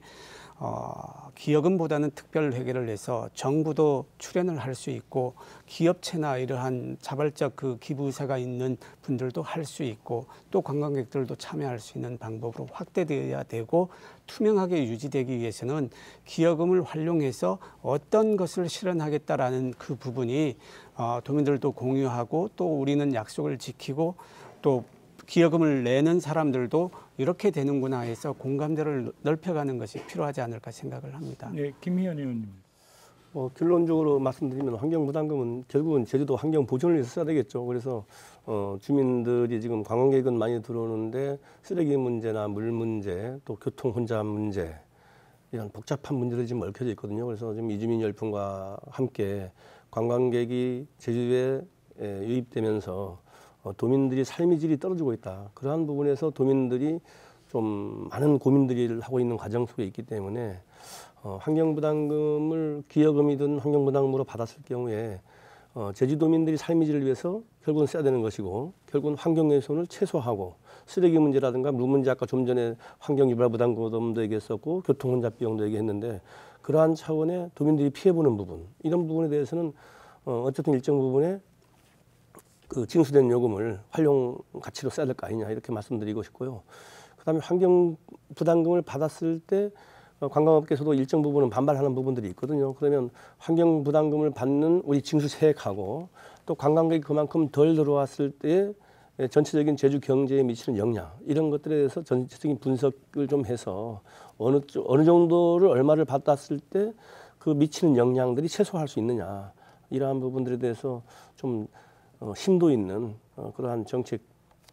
E: 어, 기여금보다는 특별 회계를 내서 정부도 출연을 할 수 있고 기업체나 이러한 자발적 그 기부 세가 있는 분들도 할 수 있고 또 관광객들도 참여할 수 있는 방법으로 확대되어야 되고 투명하게 유지되기 위해서는 기여금을 활용해서 어떤 것을 실현하겠다라는 그 부분이 어, 도민들도 공유하고 또 우리는 약속을 지키고 또 기여금을 내는 사람들도 이렇게 되는구나 해서 공감대를 넓혀가는 것이 필요하지 않을까 생각을 합니다.
D: 네, 김희연 의원님. 뭐 결론적으로 말씀드리면 환경부담금은 결국은 제주도 환경 보존을 위해서 써야 되겠죠. 그래서 어, 주민들이 지금 관광객은 많이 들어오는데 쓰레기 문제나 물 문제, 또 교통 혼잡 문제 이런 복잡한 문제들이 지금 얽혀져 있거든요. 그래서 지금 이주민 열풍과 함께 관광객이 제주에 예, 유입되면서 어, 도민들이 삶의 질이 떨어지고 있다. 그러한 부분에서 도민들이 좀 많은 고민들을 하고 있는 과정 속에 있기 때문에 어, 환경부담금을 기여금이든 환경부담금으로 받았을 경우에 어, 제주도민들이 삶의 질을 위해서 결국은 써야 되는 것이고 결국은 환경훼손을 최소화하고 쓰레기 문제라든가 물 문제 아까 좀 전에 환경유발부담금도 얘기했었고 교통혼잡 비용도 얘기했는데 그러한 차원의 도민들이 피해보는 부분 이런 부분에 대해서는 어, 어쨌든 일정 부분에 그 징수된 요금을 활용 가치로 써야 될 거 아니냐 이렇게 말씀드리고 싶고요. 그다음에 환경 부담금을 받았을 때 어, 관광업계에서도 일정 부분은 반발하는 부분들이 있거든요. 그러면 환경 부담금을 받는 우리 징수 세액하고 또 관광객이 그만큼 덜 들어왔을 때 전체적인 제주 경제에 미치는 영향 이런 것들에 대해서 전체적인 분석을 좀 해서 어느 어느 정도를 얼마를 받았을 때 그 미치는 영향들이 최소화할 수 있느냐 이러한 부분들에 대해서 좀 어, 심도 있는 어, 그러한 정책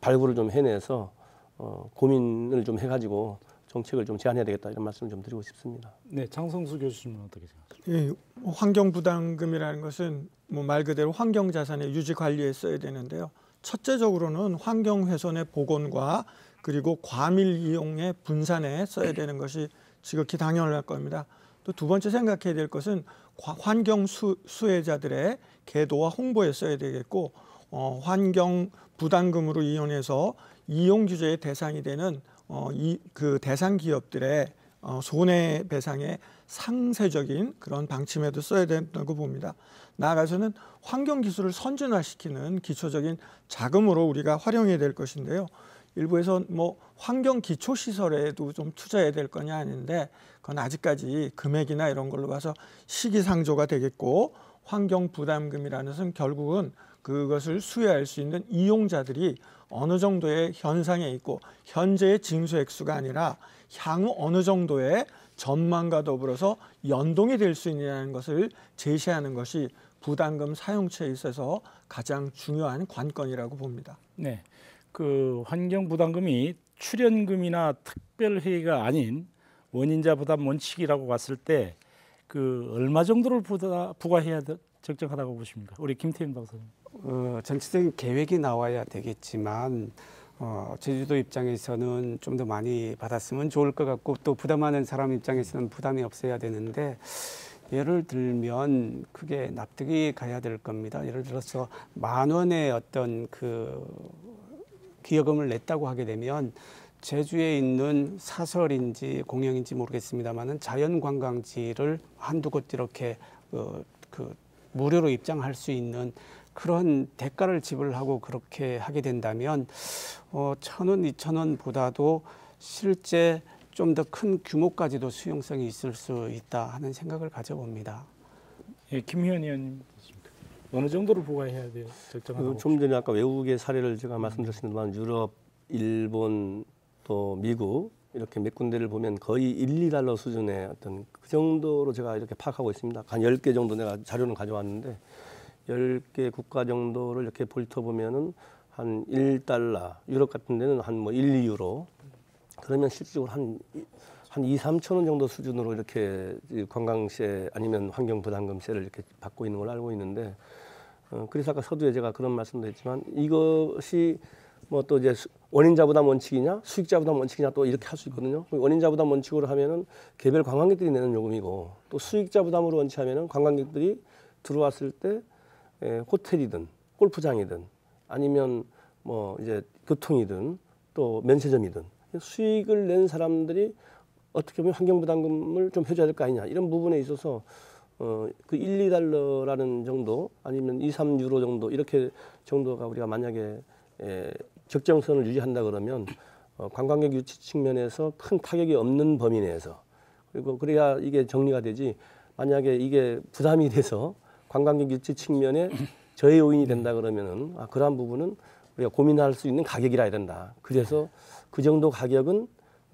D: 발굴을 좀 해내서 어, 고민을 좀 해가지고 정책을 좀 제안해야 되겠다 이런 말씀을 좀 드리고 싶습니다.
B: 네, 장성수 교수님은 어떻게 생각하십니까? 예, 환경 부담금이라는 것은 뭐말 그대로 환경 자산의 유지 관리에 써야 되는데요. 첫째적으로는 환경 훼손의 복원과 그리고 과밀 이용의 분산에 써야 되는 것이 지극히 당연할 겁니다. 또 두 번째 생각해야 될 것은 환경 수, 수혜자들의 계도와 홍보에 써야 되겠고 어, 환경 부담금으로 이용해서 이용 규제의 대상이 되는 어, 이, 그 대상 기업들의 어, 손해배상에 상세적인 그런 방침에도 써야 된다고 봅니다. 나아가서는 환경 기술을 선진화시키는 기초적인 자금으로 우리가 활용해야 될 것인데요. 일부에서 뭐 환경 기초 시설에도 좀 투자해야 될 거냐 하는데 그건 아직까지 금액이나 이런 걸로 봐서 시기상조가 되겠고 환경 부담금이라는 것은 결국은 그것을 수혜할 수 있는 이용자들이 어느 정도의 현상에 있고 현재의 징수액수가 아니라 향후 어느 정도의 전망과 더불어서 연동이 될 수 있냐는 것을 제시하는 것이 부담금 사용처에 있어서 가장 중요한 관건이라고 봅니다. 네. 그 환경 부담금이
A: 출연금이나 특별회의가 아닌 원인자 부담 원칙이라고 봤을 때그 얼마 정도를 부과, 해야 적정하다고 보십니까? 우리 김태현 박사님.
E: 어, 정치적인 계획이 나와야 되겠지만 어, 제주도 입장에서는 좀 더 많이 받았으면 좋을 것 같고 또 부담하는 사람 입장에서는 부담이 없어야 되는데 예를 들면 크게 납득이 가야 될 겁니다. 예를 들어서 만 원의 어떤 그 기여금을 냈다고 하게 되면 제주에 있는 사설인지 공영인지 모르겠습니다만은 자연관광지를 한두 곳 이렇게 어, 그 무료로 입장할 수 있는 그런 대가를 지불하고 그렇게 하게 된다면 어, 천 원, 이천 원보다도 실제 좀 더 큰 규모까지도 수용성이 있을 수 있다 하는
A: 생각을 가져봅니다. 예, 김희연 의원님 어느 정도로 부과해야 돼요?
E: 어, 좀
D: 전에 아까 외국의 사례를 제가 말씀드렸습니다만 유럽, 일본, 또 미국 이렇게 몇 군데를 보면 거의 1, 2달러 수준의 어떤 그 정도로 제가 이렇게 파악하고 있습니다. 한 10개 정도 내가 자료는 가져왔는데 10개 국가 정도를 이렇게 볼터보면은 한 1달러, 유럽 같은 데는 한 뭐 1, 2유로 그러면 실질적으로 한, 한 2, 3천 원 정도 수준으로 이렇게 관광세 아니면 환경부담금세를 이렇게 받고 있는 걸 알고 있는데 어, 그래서 아까 서두에 제가 그런 말씀도 했지만 이것이 뭐또 이제 원인자 부담 원칙이냐 수익자 부담 원칙이냐 또 이렇게 할 수 있거든요. 원인자 부담 원칙으로 하면은 개별 관광객들이 내는 요금이고 또 수익자 부담으로 원치하면은 관광객들이 들어왔을 때 에, 예, 호텔이든 골프장이든 아니면 뭐 이제 교통이든 또 면세점이든 수익을 낸 사람들이 어떻게 보면 환경 부담금을 좀 해줘야 될 거 아니냐 이런 부분에 있어서 어 그 1, 2달러라는 정도 아니면 2, 3유로 정도 이렇게 정도가 우리가 만약에 에, 예, 적정선을 유지한다 그러면 어, 관광객 유치 측면에서 큰 타격이 없는 범위 내에서 그리고 그래야 이게 정리가 되지 만약에 이게 부담이 돼서 관광객 유치 측면에 저의 요인이 된다 그러면은 아, 그러한 부분은 우리가 고민할 수 있는 가격이라 해야 된다. 그래서 그 정도 가격은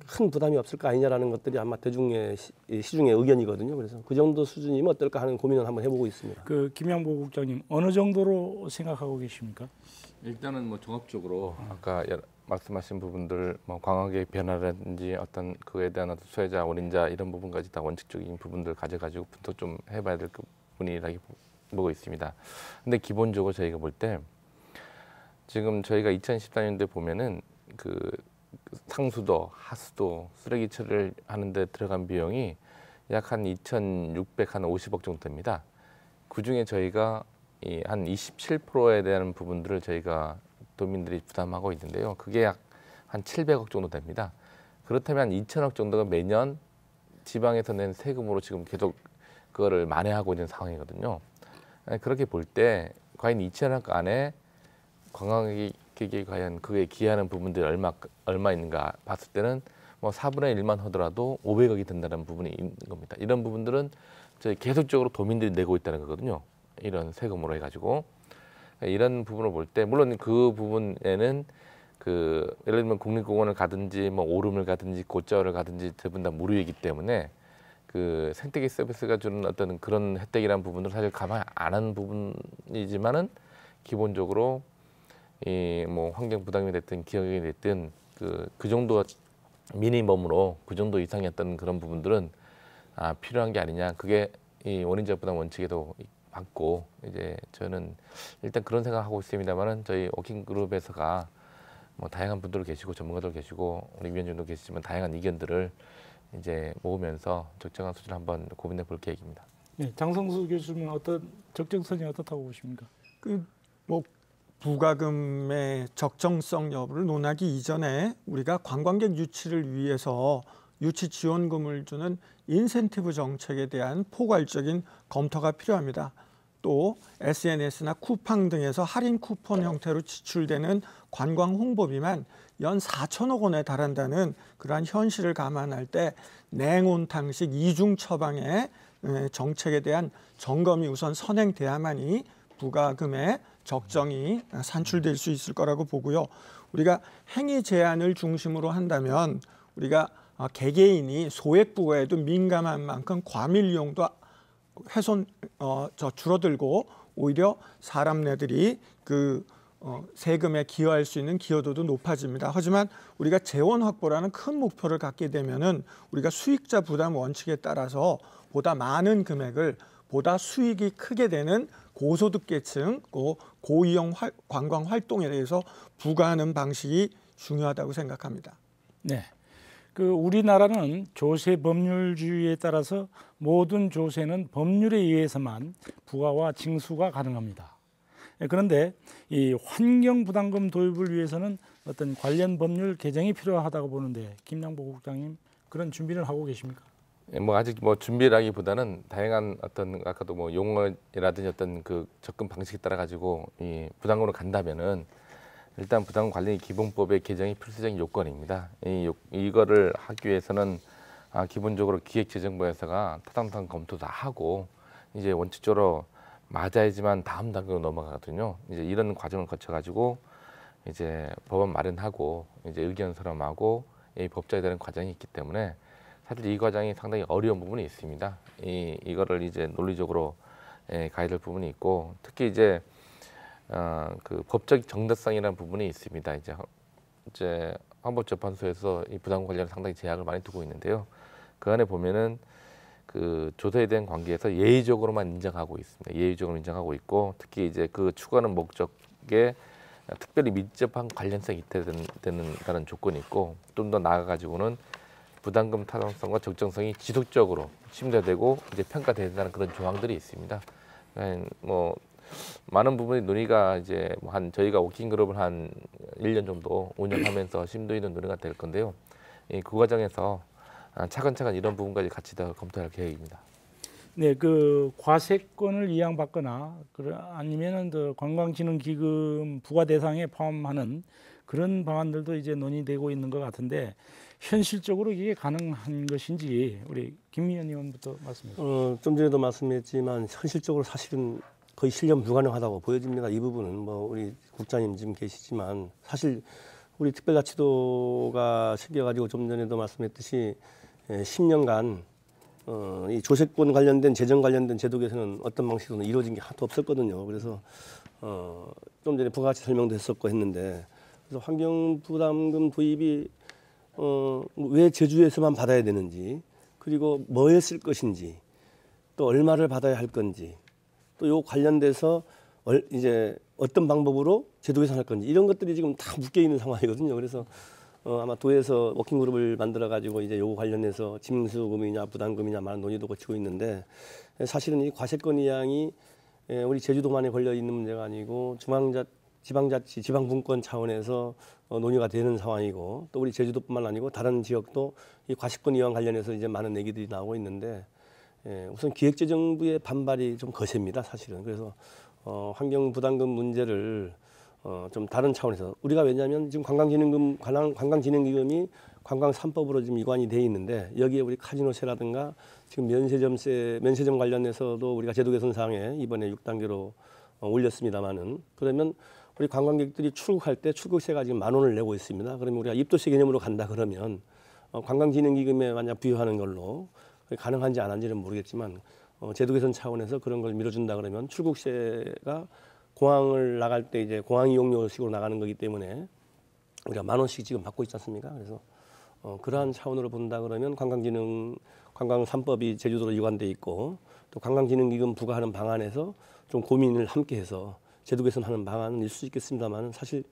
D: 큰 부담이 없을 거 아니냐라는 것들이 아마 대중의 시, 시중의 의견이거든요. 그래서 그 정도 수준이면 어떨까 하는 고민을 한번 해보고 있습니다.
A: 그 김양보 국장님 어느 정도로 생각하고 계십니까?
D: 일단은 뭐 종합적으로 아까 말씀하신 부분들 뭐
C: 광학의 변화라든지 어떤 그에 대한 어떤 수혜자 원인자 이런 부분까지 다 원칙적인 부분들 가져가지고 부터 좀 해봐야 될 그 부분이라고 보고 있습니다. 근데 기본적으로 저희가 볼 때 지금 저희가 2014년도에 보면은 그 상수도, 하수도, 쓰레기 처리를 하는데 들어간 비용이 약 한 2,650억 정도 됩니다. 그 중에 저희가 이한 27%에 대한 부분들을 저희가 도민들이 부담하고 있는데요. 그게 약 한 700억 정도 됩니다. 그렇다면 한 2천억 정도가 매년 지방에서 낸 세금으로 지금 계속 그거를 만회하고 있는 상황이거든요. 그렇게 볼 때 과연 2천억 안에 관광객이 과연 그에 기여하는 부분들이 얼마 얼마 있는가 봤을 때는 뭐 4분의 1만 하더라도 500억이 된다는 부분이 있는 겁니다. 이런 부분들은 저희 계속적으로 도민들이 내고 있다는 거거든요. 이런 세금으로 해가지고 이런 부분을 볼 때 물론 그 부분에는 그 예를 들면 국립공원을 가든지 뭐 오름을 가든지 고짜를 가든지 대부분 다 무료이기 때문에 그 생태계 서비스가 주는 어떤 그런 혜택이란 부분을 사실 감안 안한 부분이지만은 기본적으로 이 뭐 환경 부담이 됐든 기억이 됐든 그그 그 정도 미니멈으로 그 정도 이상이었던 그런 부분들은 아 필요한 게 아니냐 그게 이 원인자 부담 원칙에도 받고 이제 저는 일단 그런 생각하고 있습니다만은 저희 워킹 그룹에서가 뭐 다양한 분들 계시고 전문가들 계시고 우리 위원님도 계시지만 다양한 의견들을 이제 모으면서 적정한 수준을 한번 고민해 볼
B: 계획입니다. 네, 장성수 교수님은 어떤 적정선이 어떻다고 보십니까? 그 뭐 부가금의 적정성 여부를 논하기 이전에 우리가 관광객 유치를 위해서 유치 지원금을 주는 인센티브 정책에 대한 포괄적인 검토가 필요합니다. 또 SNS나 쿠팡 등에서 할인 쿠폰 형태로 지출되는 관광 홍보비만 연 4천억 원에 달한다는 그러한 현실을 감안할 때 냉온탕식 이중 처방의 정책에 대한 점검이 우선 선행돼야만이 부가금에 적정이 산출될 수 있을 거라고 보고요. 우리가 행위 제한을 중심으로 한다면 우리가 아, 개개인이 소액 부과에도 민감한 만큼 과밀 이용도 훼손 어, 저 줄어들고 오히려 사람네들이 그 어, 세금에 기여할 수 있는 기여도도 높아집니다. 하지만 우리가 재원 확보라는 큰 목표를 갖게 되면은 우리가 수익자 부담 원칙에 따라서 보다 많은 금액을 보다 수익이 크게 되는 고소득계층, 고이용 활, 관광 활동에 대해서 부과하는 방식이 중요하다고 생각합니다. 네. 그 우리나라는 조세 법률주의에 따라서 모든
A: 조세는 법률에 의해서만 부과와 징수가 가능합니다. 예, 그런데 이 환경부담금 도입을 위해서는 어떤 관련 법률 개정이 필요하다고 보는데 김양보 국장님 그런 준비를 하고 계십니까?
C: 예, 뭐 아직 뭐 준비라기보다는 다양한 어떤 아까도 뭐 용어라든지 어떤 그 접근 방식에 따라 가지고 이 부담금으로 간다면은 일단 부담금 관리 기본법의 개정이 필수적인 요건입니다. 이 요, 이거를 하기 위해서는 아, 기본적으로 기획재정부에서가 타당성 검토 다 하고 이제 원칙적으로 맞아야지만 다음 단계로 넘어가거든요. 이제 이런 과정을 거쳐가지고 이제 법안 마련하고 이제 의견 수렴하고 이 법제에 대한 과정이 있기 때문에 사실 이 과정이 상당히 어려운 부분이 있습니다. 이 이거를 이제 논리적으로 예, 가해될 부분이 있고 특히 이제 어, 그 법적 정당성이라는 부분이 있습니다. 이제 이제 헌법재판소에서 이 부당 관련 상당히 제약을 많이 두고 있는데요. 그 안에 보면은 그 조서에 대한 관계에서 예의적으로만 인정하고 있습니다. 예의적으로 인정하고 있고 특히 이제 그 추구하는 목적에 특별히 밀접한 관련성이 있다는 조건이 있고 좀 더 나아가 지고는 부담금 타당성과 적정성이 지속적으로 심사되고 이제 평가돼는 그런 조항들이 있습니다. 그러니까 뭐 많은 부분이 논의가 이제 뭐 한 저희가 워킹 그룹을 한일년 정도 운영하면서 심도 있는 논의가 될 건데요. 이 그 과정에서 아, 차근차근 이런 부분까지 같이 다 검토할 계획입니다.
A: 네, 그 과세권을 이양받거나 아니면은 그 관광진흥기금 부과 대상에 포함하는 그런 방안들도 이제 논의되고 있는 것 같은데 현실적으로 이게 가능한 것인지 우리 김미연 의원부터 말씀해 주세요.
D: 어, 좀 전에도 말씀했지만 현실적으로 사실은 거의 실현 불가능하다고 보여집니다. 이 부분은 뭐 우리 국장님 지금 계시지만 사실 우리 특별자치도가 생겨가지고 좀 전에도 말씀했듯이 10년간 예, 어, 이 조세권 관련된 재정 관련된 제도 개선은 어떤 방식으로 이루어진 게하도 없었거든요. 그래서 어, 좀 전에 부가가치 설명도 했었고 했는데 그래서 환경 부담금 도입이 어, 뭐 왜 제주에서만 받아야 되는지 그리고 뭐에 쓸 것인지 또 얼마를 받아야 할 건지 또 요 관련돼서 얼, 이제 어떤 방법으로 제도 개선할 건지 이런 것들이 지금 다 묶여 있는 상황이거든요. 그래서 어, 아마 도에서 워킹그룹을 만들어가지고 이제 요거 관련해서 징수금이냐 부담금이냐 많은 논의도 거치고 있는데 사실은 이 과세권 이양이 예, 우리 제주도만에 걸려 있는 문제가 아니고 중앙자 지방자치 지방분권 차원에서 어, 논의가 되는 상황이고 또 우리 제주도뿐만 아니고 다른 지역도 이 과세권 이양 관련해서 이제 많은 얘기들이 나오고 있는데 예, 우선 기획재정부의 반발이 좀 거셉니다 사실은 그래서 어, 환경부담금 문제를 어, 좀 다른 차원에서 우리가 왜냐하면 지금 관광진흥금 관광, 관광진흥기금이 관광 삼법으로 지금 이관이 돼 있는데 여기에 우리 카지노세라든가 지금 면세점세 면세점 관련해서도 우리가 제도 개선 사항에 이번에 6단계로 어, 올렸습니다마는 그러면 우리 관광객들이 출국할 때 출국세가 지금 만 원을 내고 있습니다. 그러면 우리가 입도세 개념으로 간다 그러면 어, 관광진흥기금에 만약 부여하는 걸로 가능한지 안 한지는 모르겠지만 어, 제도 개선 차원에서 그런 걸 밀어준다 그러면 출국세가 공항을 나갈 때 이제 공항 이용료식으로 나가는 거기 때문에 우리가 만 원씩 지금 받고 있지 않습니까? 그래서 어, 그러한 차원으로 본다 그러면 관광진흥 관광 삼법이 제주도로 이관돼 있고 또 관광진흥기금 부과하는 방안에서 좀 고민을 함께해서 제도 개선하는 방안일 수 있겠습니다만 사실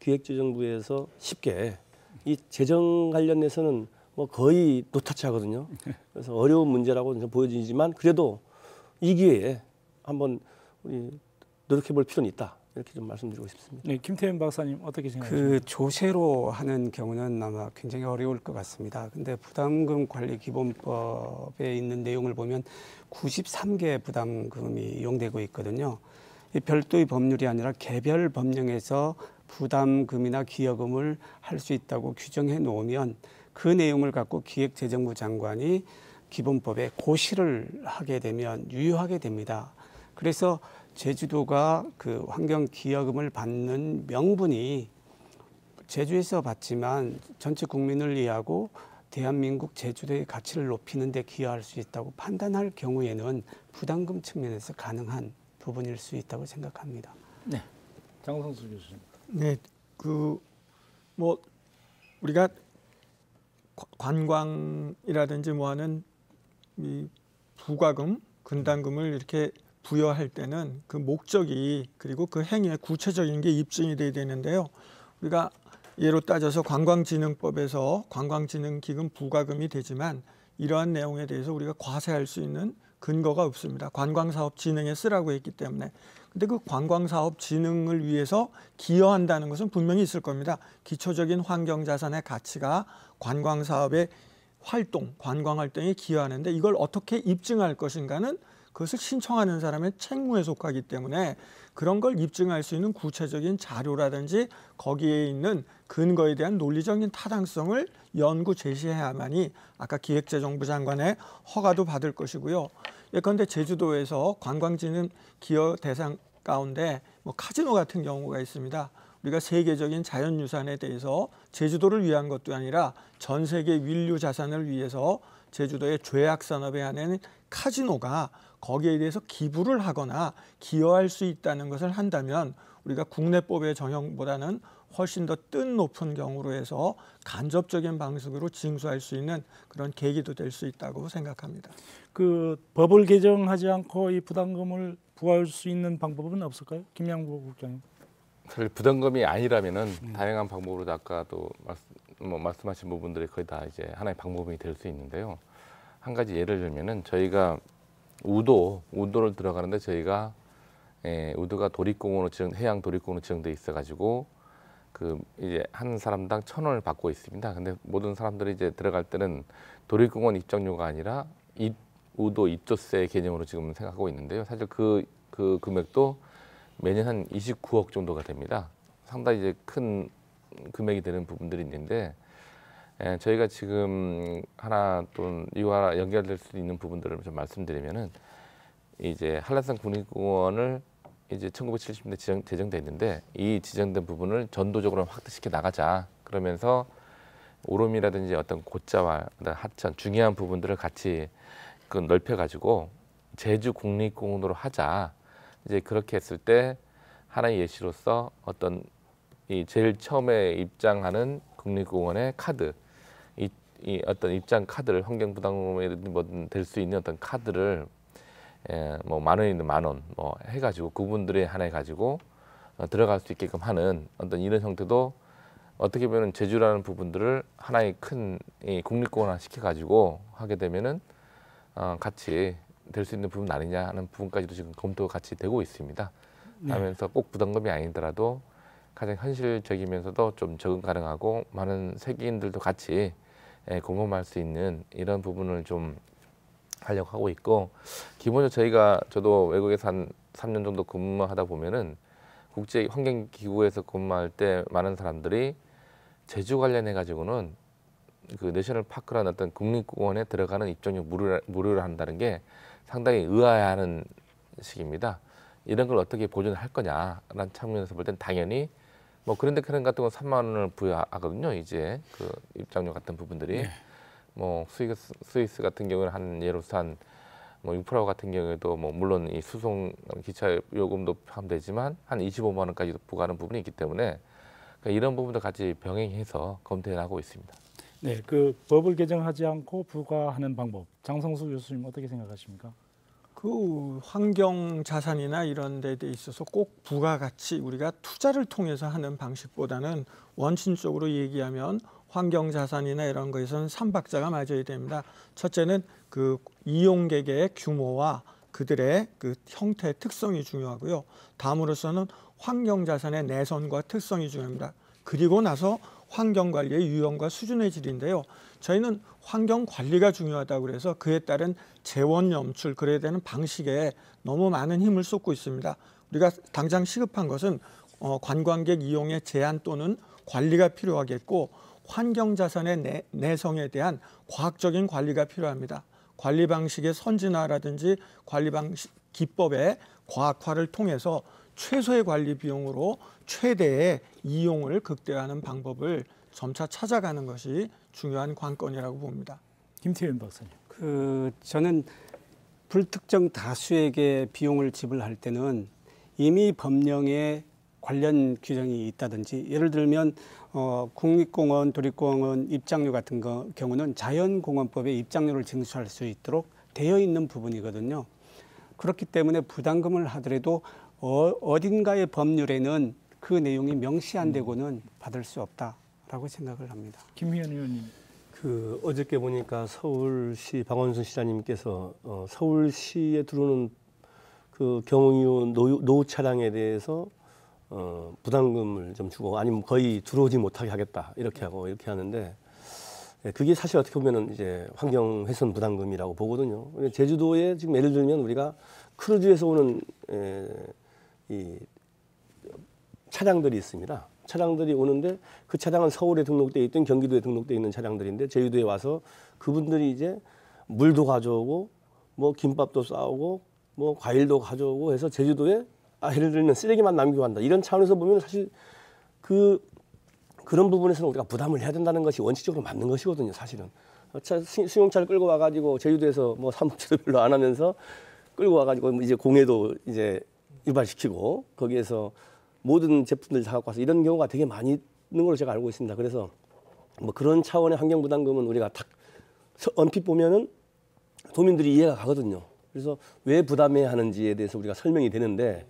D: 기획재정부에서 쉽게 이 재정 관련해서는 뭐 거의 노타치하거든요. 그래서 어려운 문제라고 보여지지만 그래도 이 기회에 한번 우리 노력해 볼 필요는 있다. 이렇게 좀 말씀드리고 싶습니다. 네,
A: 김태현 박사님 어떻게 생각하십니까? 그
D: 조세로 하는 경우는 아마 굉장히
E: 어려울 것 같습니다. 근데 부담금 관리 기본법에 있는 내용을 보면 93개 부담금이 이용되고 있거든요. 별도의 법률이 아니라 개별 법령에서 부담금이나 기여금을 할 수 있다고 규정해 놓으면 그 내용을 갖고 기획재정부 장관이 기본법에 고시를 하게 되면 유효하게 됩니다. 그래서 제주도가 그 환경 기여금을 받는 명분이 제주에서 받지만 전체 국민을 이해하고 대한민국 제주도의 가치를 높이는 데 기여할 수 있다고 판단할 경우에는 부담금 측면에서 가능한 부분일 수 있다고 생각합니다. 네.
A: 장성수 교수님.
B: 네. 그 뭐 우리가 관광이라든지 뭐 하는 이 부과금, 근담금을 이렇게 부여할 때는 그 목적이 그리고 그 행위의 구체적인 게 입증이 돼야 되는데요. 우리가 예로 따져서 관광진흥법에서 관광진흥기금 부과금이 되지만 이러한 내용에 대해서 우리가 과세할 수 있는 근거가 없습니다. 관광사업 진흥에 쓰라고 했기 때문에. 근데 그 관광사업 진흥을 위해서 기여한다는 것은 분명히 있을 겁니다. 기초적인 환경자산의 가치가 관광사업의 활동, 관광활동에 기여하는데 이걸 어떻게 입증할 것인가는 그것을 신청하는 사람의 책무에 속하기 때문에 그런 걸 입증할 수 있는 구체적인 자료라든지 거기에 있는 근거에 대한 논리적인 타당성을 연구 제시해야만이 아까 기획재정부 장관의 허가도 받을 것이고요. 예컨대 제주도에서 관광지는 기여 대상 가운데 뭐 카지노 같은 경우가 있습니다. 우리가 세계적인 자연유산에 대해서 제주도를 위한 것도 아니라 전 세계 윈류 자산을 위해서 제주도의 죄악산업에 하는 카지노가 거기에 대해서 기부를 하거나 기여할 수 있다는 것을 한다면 우리가 국내법의 정형보다는 훨씬 더 뜬 높은 경우로 해서 간접적인 방식으로 징수할 수 있는 그런 계기도 될 수 있다고 생각합니다. 그 법을
A: 개정하지 않고 이 부담금을 부과할 수 있는 방법은 없을까요? 김양구 국장님.
C: 사실 부담금이 아니라면은 음. 다양한 방법으로 아까 또 말씀, 뭐 말씀하신 부분들이 거의 다 이제 하나의 방법이 될 수 있는데요. 한 가지 예를 들면은 저희가 우도 우도를 들어가는데 저희가 예, 우도가 도립공원으로 지정 해양 도립공원으로 지정돼 있어 가지고 그 이제 한 사람당 천 원을 받고 있습니다. 근데 모든 사람들이 이제 들어갈 때는 도립공원 입장료가 아니라 이 우도 입조세 개념으로 지금 생각하고 있는데요. 사실 그그 그 금액도 매년 한 29억 정도가 됩니다. 상당히 이제 큰 금액이 되는 부분들이 있는데 예, 저희가 지금 하나 또는 이와 연결될 수 있는 부분들을 좀 말씀드리면은 이제 한라산 국립공원을 이제 1970년대 지정, 제정됐는데 이 지정된 부분을 전도적으로 확대시켜 나가자 그러면서 오름이라든지 어떤 고자와 하천 중요한 부분들을 같이 그 넓혀가지고 제주 국립공원으로 하자 이제 그렇게 했을 때 하나의 예시로서 어떤 이 제일 처음에 입장하는 국립공원의 카드 이 어떤 입장 카드를 환경 부담금이든 뭐든 될수 있는 어떤 카드를 예, 뭐만 원이든 만원뭐 해가지고 그분들의 하나 에 가지고 어, 들어갈 수 있게끔 하는 어떤 이런 형태도 어떻게 보면 제주라는 부분들을 하나의 큰이 국립공원화 시켜가지고 하게 되면은 어, 같이 될 수 있는 부분 아니냐 하는 부분까지도 지금 검토가 같이 되고 있습니다. 네. 하면서 꼭 부담금이 아니더라도 가장 현실적이면서도 좀 적응 가능하고 많은 세계인들도 같이 예, 공감할 수 있는 이런 부분을 좀 하려고 하고 있고 기본적으로 저희가 저도 외국에서 한 3년 정도 근무하다 보면은 국제 환경 기구에서 근무할 때 많은 사람들이 제주 관련해 가지고는 그 내셔널 파크라는 어떤 국립공원에 들어가는 입장료 무료를 무료를 한다는 게 상당히 의아해하는 식입니다. 이런 걸 어떻게 보존할 거냐라는 측면에서 볼 땐 당연히 뭐 그랜드 캐런 같은 건 3만 원을 부여하거든요. 이제 그 입장료 같은 부분들이 네. 뭐 스위스, 스위스 같은 경우는 한 예로서 한뭐 융프라우 같은 경우에도 뭐 물론 이 수송 기차 요금도 포함되지만 한 25만 원까지도 부과하는 부분이 있기 때문에 그러니까 이런 부분도 같이 병행해서 검토를 하고 있습니다.
A: 네, 그 법을 개정하지 않고 부과하는 방법 장성수 교수님 어떻게 생각하십니까?
B: 그 환경 자산이나 이런 데에 있어서 꼭 부가가치 우리가 투자를 통해서 하는 방식보다는 원칙적으로 얘기하면 환경 자산이나 이런 거에선 삼박자가 맞아야 됩니다. 첫째는 그 이용객의 규모와 그들의 그 형태의 특성이 중요하고요. 다음으로서는 환경 자산의 내선과 특성이 중요합니다. 그리고 나서 환경 관리의 유형과 수준의 질인데요. 저희는 환경 관리가 중요하다고 그래서 그에 따른 재원 염출 그래야 되는 방식에 너무 많은 힘을 쏟고 있습니다. 우리가 당장 시급한 것은 어, 관광객 이용의 제한 또는 관리가 필요하겠고 환경 자산의 내, 내성에 대한 과학적인 관리가 필요합니다. 관리 방식의 선진화라든지 관리 방식 기법의 과학화를 통해서 최소의 관리 비용으로 최대의 이용을 극대화하는 방법을 점차 찾아가는 것이 중요한 관건이라고 봅니다. 김태현 박사님.
E: 그 저는 불특정 다수에게 비용을 지불할 때는 이미 법령에 관련 규정이 있다든지 예를 들면 어, 국립공원, 도립공원 입장료 같은 거, 경우는 자연공원법에 입장료를 징수할 수 있도록 되어 있는 부분이거든요. 그렇기 때문에 부담금을 하더라도 어, 어딘가의 법률에는 그 내용이 명시 안 음. 되고는 받을 수 없다. 라고 생각을 합니다.
D: 김희연 의원님. 그 어저께 보니까 서울시 박원순 시장님께서 어, 서울시에 들어오는 그 경유 노, 후 차량에 대해서 어, 부담금을 좀 주고 아니면 거의 들어오지 못하게 하겠다 이렇게 하고 이렇게 하는데 예, 그게 사실 어떻게 보면은 이제 환경 훼손 부담금이라고 보거든요. 제주도에 지금 예를 들면 우리가 크루즈에서 오는 에, 예, 이 차량들이 있습니다. 차량들이 오는데 그 차량은 서울에 등록돼 있던 경기도에 등록돼 있는 차량들인데 제주도에 와서 그분들이 이제 물도 가져오고 뭐 김밥도 싸오고 뭐 과일도 가져오고 해서 제주도에 아, 예를 들면 쓰레기만 남기고 한다 이런 차원에서 보면 사실 그 그런 부분에서는 우리가 부담을 해야 된다는 것이 원칙적으로 맞는 것이거든요 사실은 차 승용차를 끌고 와가지고 제주도에서 뭐 사무치도 별로 안 하면서 끌고 와가지고 이제 공해도 이제 유발시키고 거기에서 모든 제품들 다 갖고 와서 이런 경우가 되게 많이 있는 걸로 제가 알고 있습니다. 그래서 뭐 그런 차원의 환경 부담금은 우리가 딱 언핏 보면은 도민들이 이해가 가거든요. 그래서 왜 부담해야 하는지에 대해서 우리가 설명이 되는데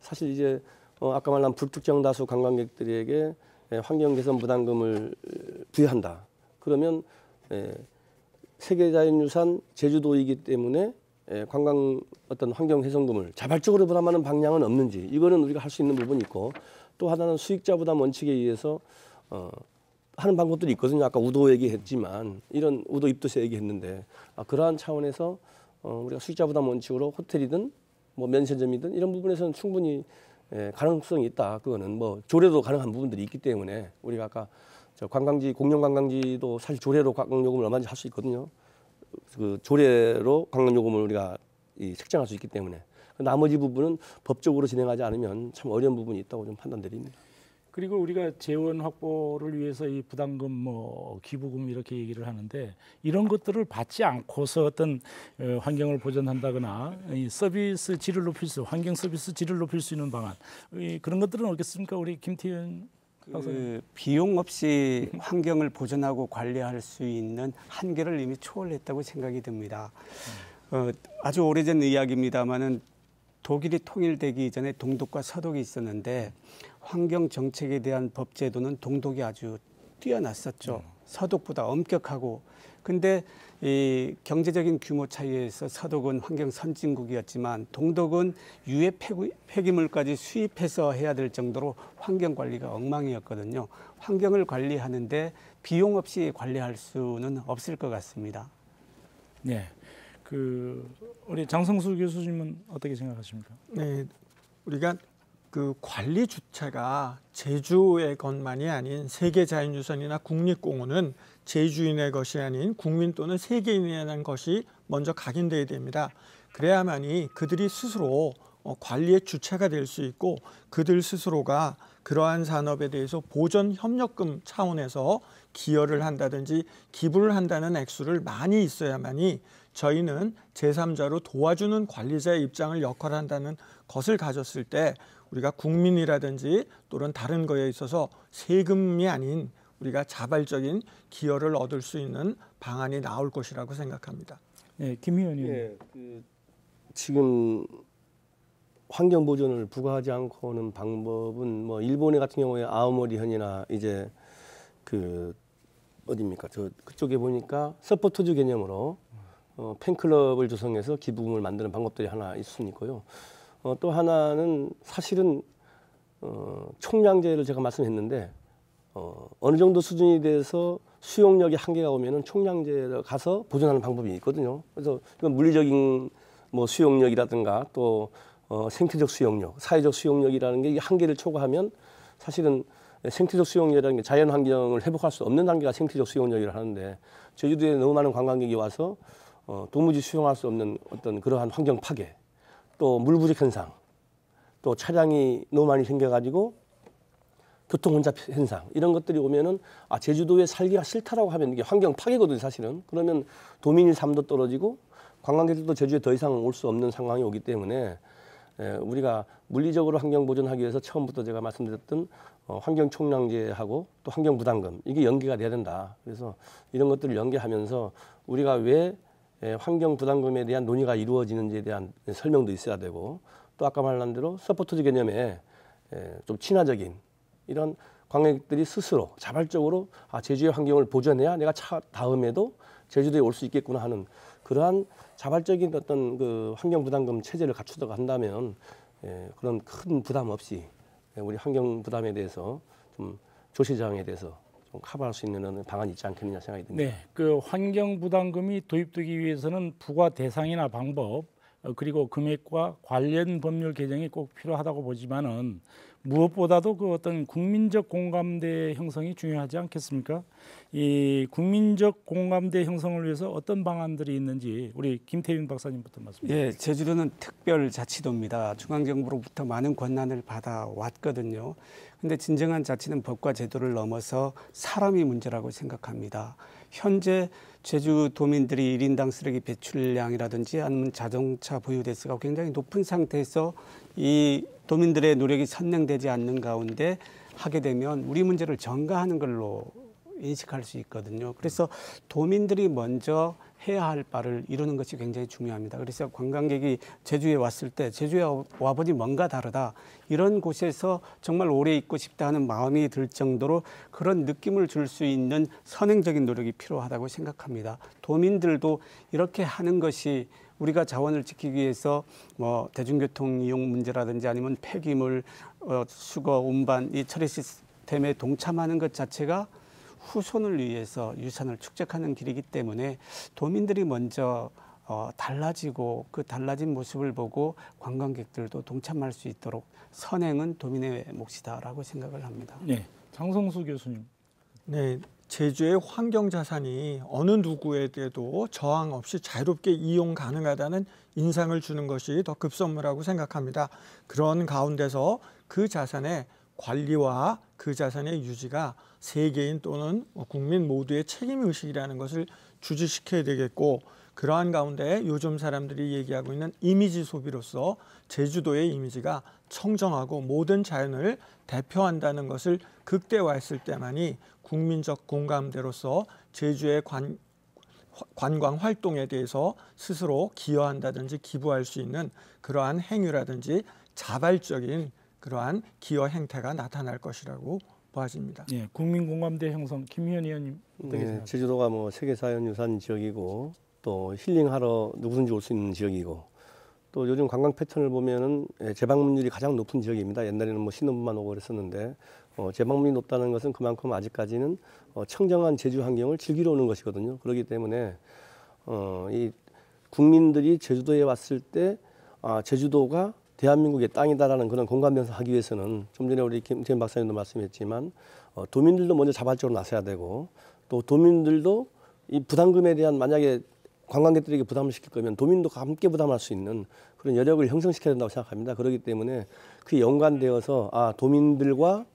D: 사실 이제 어 아까 말한 불특정 다수 관광객들에게 예, 환경 개선 부담금을 부여한다. 그러면 에 세계 자연유산 제주도이기 때문에 예, 관광 어떤 환경 훼손금을 자발적으로 부담하는 방향은 없는지 이거는 우리가 할 수 있는 부분이 있고 또 하나는 수익자 부담 원칙에 의해서 어, 하는 방법들이 있거든요. 아까 우도 얘기했지만 이런 우도 입도세 얘기했는데 아, 그러한 차원에서 어, 우리가 수익자 부담 원칙으로 호텔이든 뭐 면세점이든 이런 부분에서는 충분히 예, 가능성이 있다. 그거는 뭐 조례도 가능한 부분들이 있기 때문에 우리가 아까 저 관광지 공영 관광지도 사실 조례로 관광요금을 얼마든지 할 수 있거든요. 그 조례로 관광 요금을 우리가 이 책정할 수 있기 때문에 그 나머지 부분은 법적으로 진행하지 않으면 참 어려운 부분이 있다고 좀 판단드립니다.
A: 그리고 우리가 재원 확보를 위해서 이 부담금 뭐 기부금 이렇게 얘기를 하는데 이런 것들을 받지 않고서 어떤 어, 환경을 보존한다거나 이 서비스 질을 높일 수 환경 서비스 질을 높일 수 있는 방안 그런 것들은 어겠습니까 우리 김태현 그 비용 없이 환경을 보존하고 관리할
E: 수 있는 한계를 이미 초월했다고 생각이 듭니다. 음. 어, 아주 오래전 이야기입니다만은 독일이 통일되기 이전에 동독과 서독이 있었는데 환경 정책에 대한 법 제도는 동독이 아주 뛰어났었죠. 음. 서독보다 엄격하고 근데 이 경제적인 규모 차이에서 서독은 환경 선진국이었지만 동독은 유해 폐기물까지 수입해서 해야 될 정도로 환경 관리가 엉망이었거든요. 환경을 관리하는데 비용 없이 관리할 수는 없을 것 같습니다.
A: 네. 그 우리 장성수
B: 교수님은 어떻게 생각하십니까? 네. 우리가 그 관리 주체가 제주의 것만이 아닌 세계 자연유산이나 국립공원은 제주인의 것이 아닌 국민 또는 세계인이라는 것이 먼저 각인되어야 됩니다. 그래야만이 그들이 스스로 어, 관리의 주체가 될 수 있고 그들 스스로가 그러한 산업에 대해서 보전 협력금 차원에서 기여를 한다든지 기부를 한다는 액수를 많이 있어야만이 저희는 제3자로 도와주는 관리자의 입장을 역할한다는 것을 가졌을 때 우리가 국민이라든지 또는 다른 거에 있어서 세금이 아닌 우리가 자발적인 기여를 얻을 수 있는 방안이 나올 것이라고 생각합니다.
D: 네, 김 의원님. 예, 그 지금 환경 보존을 부과하지 않고는 방법은 뭐 일본의 같은 경우에 아오모리현이나 이제 그 어디입니까? 저 그쪽에 보니까 서포터즈 개념으로 어, 팬클럽을 조성해서 기부금을 만드는 방법들이 하나 있으니까요. 어, 또 하나는 사실은 어, 총량제를 제가 말씀했는데 어, 어느 정도 수준이 돼서 수용력이 한계가 오면은 총량제로 가서 보존하는 방법이 있거든요. 그래서 이건 물리적인 뭐 수용력이라든가 또 어, 생태적 수용력, 사회적 수용력이라는 게 한계를 초과하면 사실은 생태적 수용력이라는 게 자연 환경을 회복할 수 없는 단계가 생태적 수용력이라 하는데 제주도에 너무 많은 관광객이 와서 어, 도무지 수용할 수 없는 어떤 그러한 환경 파괴, 또 물 부족 현상, 또 차량이 너무 많이 생겨가지고 교통 혼잡 현상 이런 것들이 오면은 아 제주도에 살기가 싫다라고 하면 이게 환경 파괴거든요 사실은 그러면 도민이 삶도 떨어지고 관광객들도 제주에 더 이상 올 수 없는 상황이 오기 때문에 에, 예, 우리가 물리적으로 환경 보존하기 위해서 처음부터 제가 말씀드렸던 어, 환경 총량제하고 또 환경 부담금 이게 연계가 돼야 된다. 그래서 이런 것들을 연계하면서 우리가 왜 에, 예, 환경 부담금에 대한 논의가 이루어지는지에 대한 설명도 있어야 되고 또 아까 말한 대로 서포터즈 개념에 에, 예, 좀 친화적인 이런 관객들이 스스로 자발적으로 아, 제주의 환경을 보존해야 내가 차 다음에도 제주도에 올 수 있겠구나 하는 그러한 자발적인 어떤 그 환경 부담금 체제를 갖추다가 한다면 예, 그런 큰 부담 없이 예, 우리 환경 부담에 대해서 좀 조시장에 대해서 좀 커버할 수 있는 방안이 있지 않겠느냐 생각이 듭니다. 네,
A: 그 환경 부담금이 도입되기 위해서는 부과 대상이나 방법 어, 그리고 금액과 관련 법률 개정이 꼭 필요하다고 보지만은 무엇보다도 그 어떤 국민적 공감대 형성이 중요하지 않겠습니까? 이 국민적 공감대 형성을 위해서 어떤 방안들이 있는지 우리 김태윤 박사님부터 말씀. 예, 제주도는
E: 특별자치도입니다. 중앙정부로부터 많은 권한을 받아 왔거든요. 근데 진정한 자치는 법과 제도를 넘어서 사람이 문제라고 생각합니다. 현재 제주 도민들이 1인당 쓰레기 배출량이라든지 아니면 자동차 보유 대수가 굉장히 높은 상태에서 이 도민들의 노력이 선행되지 않는 가운데 하게 되면 우리 문제를 전가하는 걸로 인식할 수 있거든요. 그래서 도민들이 먼저 해야 할 바를 이루는 것이 굉장히 중요합니다. 그래서 관광객이 제주에 왔을 때 제주에 와보니 뭔가 다르다. 이런 곳에서 정말 오래 있고 싶다 하는 마음이 들 정도로 그런 느낌을 줄 수 있는 선행적인 노력이 필요하다고 생각합니다. 도민들도 이렇게 하는 것이 우리가 자원을 지키기 위해서 뭐 대중교통 이용 문제라든지 아니면 폐기물, 어, 수거, 운반 이 처리 시스템에 동참하는 것 자체가 후손을 위해서 유산을 축적하는 길이기 때문에 도민들이 먼저 어, 달라지고 그 달라진 모습을 보고 관광객들도 동참할 수 있도록 선행은 도민의 몫이다라고 생각을 합니다.
B: 네, 장성수 교수님. 네, 제주의 환경 자산이 어느 누구에게도 저항 없이 자유롭게 이용 가능하다는 인상을 주는 것이 더 급선무라고 생각합니다. 그런 가운데서 그 자산의 관리와 그 자산의 유지가 세계인 또는 뭐 국민 모두의 책임 의식이라는 것을 주지시켜야 되겠고 그러한 가운데 요즘 사람들이 얘기하고 있는 이미지 소비로서 제주도의 이미지가 청정하고 모든 자연을 대표한다는 것을 극대화했을 때만이 국민적 공감대로서 제주의 관, 관광 활동에 대해서 스스로 기여한다든지 기부할 수 있는 그러한 행위라든지 자발적인 그러한 기여 행태가 나타날 것이라고 보아집니다. 예, 국민 공감대 형성 김희 의원님 어떻게 네,
D: 제주도가 뭐 세계사연 유산 지역이고 또 힐링하러 누구든지 올 수 있는 지역이고 또 요즘 관광 패턴을 보면은 예, 재방문율이 가장 높은 지역입니다. 옛날에는 뭐 신혼부만 오고 그랬었는데 어, 재방문이 높다는 것은 그만큼 아직까지는 어, 청정한 제주 환경을 즐기러 오는 것이거든요. 그렇기 때문에 어, 이 국민들이 제주도에 왔을 때 아, 제주도가 대한민국의 땅이다라는 그런 공감면서 하기 위해서는 좀 전에 우리 김태현 박사님도 말씀했지만 어, 도민들도 먼저 자발적으로 나서야 되고 또 도민들도 이 부담금에 대한 만약에 관광객들에게 부담을 시킬 거면 도민도 함께 부담할 수 있는 그런 여력을 형성시켜야 된다고 생각합니다. 그렇기 때문에 그 연관되어서 아 도민들과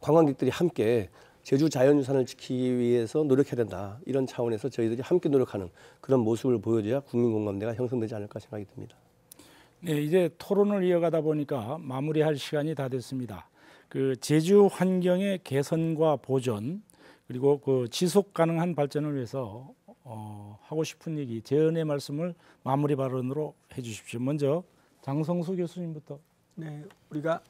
D: 관광객들이 함께 제주 자연유산을 지키기 위해서 노력해야 된다 이런 차원에서 저희들이 함께 노력하는 그런 모습을 보여줘야 국민 공감대가 형성되지 않을까 생각이 듭니다.
A: 네, 이제 토론을 이어가다 보니까 마무리할 시간이 다 됐습니다. 그 제주 환경의 개선과 보존 그리고 그 지속 가능한 발전을 위해서 어, 하고 싶은 얘기 재연의 말씀을 마무리 발언으로
B: 해주십시오. 먼저 장성수 교수님부터. 네, 우리가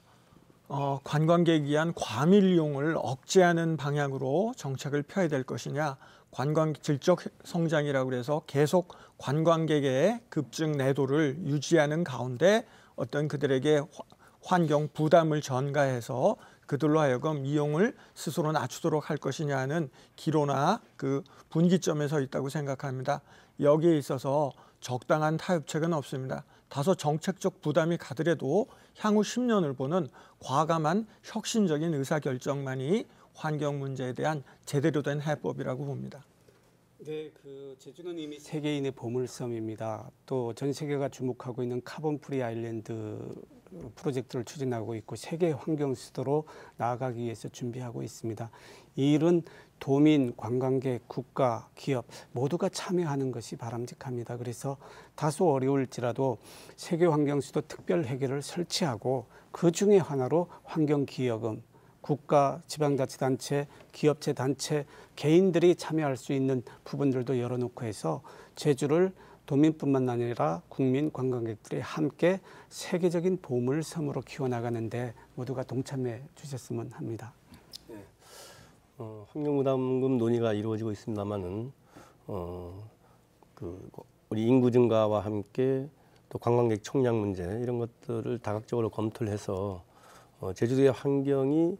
B: 어, 관광객에 의한 과밀 이용을 억제하는 방향으로 정책을 펴야 될 것이냐, 관광 질적 성장이라고 그래서 계속 관광객의 급증 내도를 유지하는 가운데 어떤 그들에게 환경 부담을 전가해서 그들로 하여금 이용을 스스로 낮추도록 할 것이냐 는 기로나 그 분기점에 서 있다고 생각합니다. 여기에 있어서 적당한 타협책은 없습니다. 다소 정책적 부담이 가더라도 향후 10년을 보는 과감한 혁신적인 의사결정만이 환경 문제에 대한 제대로 된 해법이라고 봅니다.
E: 네, 그 제주는 이미 세계인의 보물섬입니다. 또 전 세계가 주목하고 있는 카본 프리 아일랜드 프로젝트를 추진하고 있고 세계 환경 수도로 나아가기 위해서 준비하고 있습니다. 이 일은 도민, 관광객, 국가, 기업 모두가 참여하는 것이 바람직합니다. 그래서 다소 어려울지라도 세계 환경수도 특별 회계를 설치하고 그 중에 하나로 환경기여금, 국가, 지방자치단체, 기업체 단체, 개인들이 참여할 수 있는 부분들도 열어놓고 해서 제주를 도민뿐만 아니라 국민 관광객들이 함께 세계적인 보물섬으로 키워나가는데 모두가 동참해 주셨으면 합니다.
D: 어, 환경부담금 논의가 이루어지고 있습니다만은 어, 그 우리 인구 증가와 함께 또 관광객 총량 문제 이런 것들을 다각적으로 검토를 해서 어, 제주도의 환경이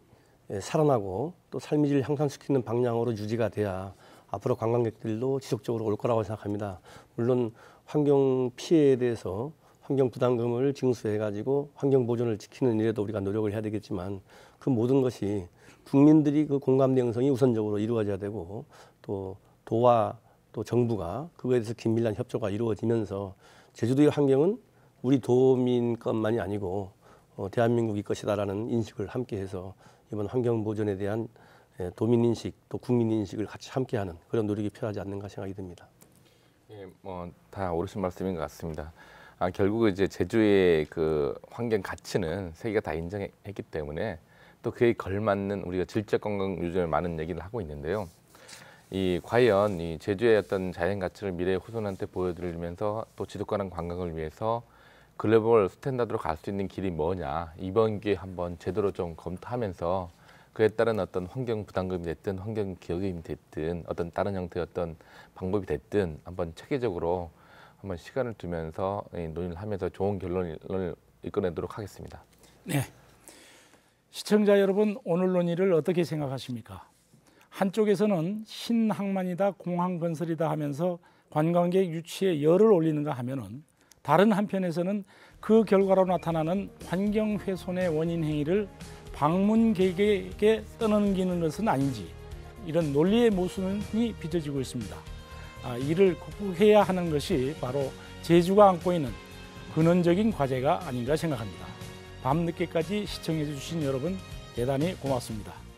D: 예, 살아나고 또 삶의 질을 향상시키는 방향으로 유지가 돼야 앞으로 관광객들도 지속적으로 올 거라고 생각합니다. 물론 환경 피해에 대해서 환경 부담금을 징수해 가지고 환경 보존을 지키는 일에도 우리가 노력을 해야 되겠지만 그 모든 것이 국민들이 그 공감 대 형성이 우선적으로 이루어져야 되고 또 도와 또 정부가 그거에 대해서 긴밀한 협조가 이루어지면서 제주도의 환경은 우리 도민 것만이 아니고 어, 대한민국이 것이다라는 인식을 함께해서 이번 환경 보존에 대한 예, 도민 인식 또 국민 인식을 같이 함께하는 그런 노력이 필요하지 않는가 생각이 듭니다.
C: 예, 뭐다 옳으신 말씀인 것 같습니다. 아, 결국 이제 제주의 그 환경 가치는 세계가 다 인정했기 때문에 또 그에 걸맞는 우리가 질적 건강 요즘에 많은 얘기를 하고 있는데요. 이 과연 이 제주의 어떤 자연 가치를 미래 의 후손한테 보여드리면서 또 지속가능 관광을 위해서 글로벌 스탠다드로 갈 수 있는 길이 뭐냐 이번 기회에 한번 제대로 좀 검토하면서 그에 따른 어떤 환경 부담금이 됐든 환경 기업이 됐든 어떤 다른 형태의 어떤 방법이 됐든 한번 체계적으로 한번 시간을 두면서 논의를 하면서 좋은 결론을 이끌어내도록 하겠습니다.
A: 네. 시청자 여러분, 오늘 논의를 어떻게 생각하십니까? 한쪽에서는 신항만이다, 공항건설이다 하면서 관광객 유치에 열을 올리는가 하면은 다른 한편에서는 그 결과로 나타나는 환경 훼손의 원인 행위를 방문객에게 떠넘기는 것은 아닌지 이런 논리의 모순이 빚어지고 있습니다. 아, 이를 극복해야 하는 것이 바로 제주가 안고 있는 근원적인 과제가 아닌가 생각합니다. 밤늦게까지 시청해주신 여러분 대단히 고맙습니다.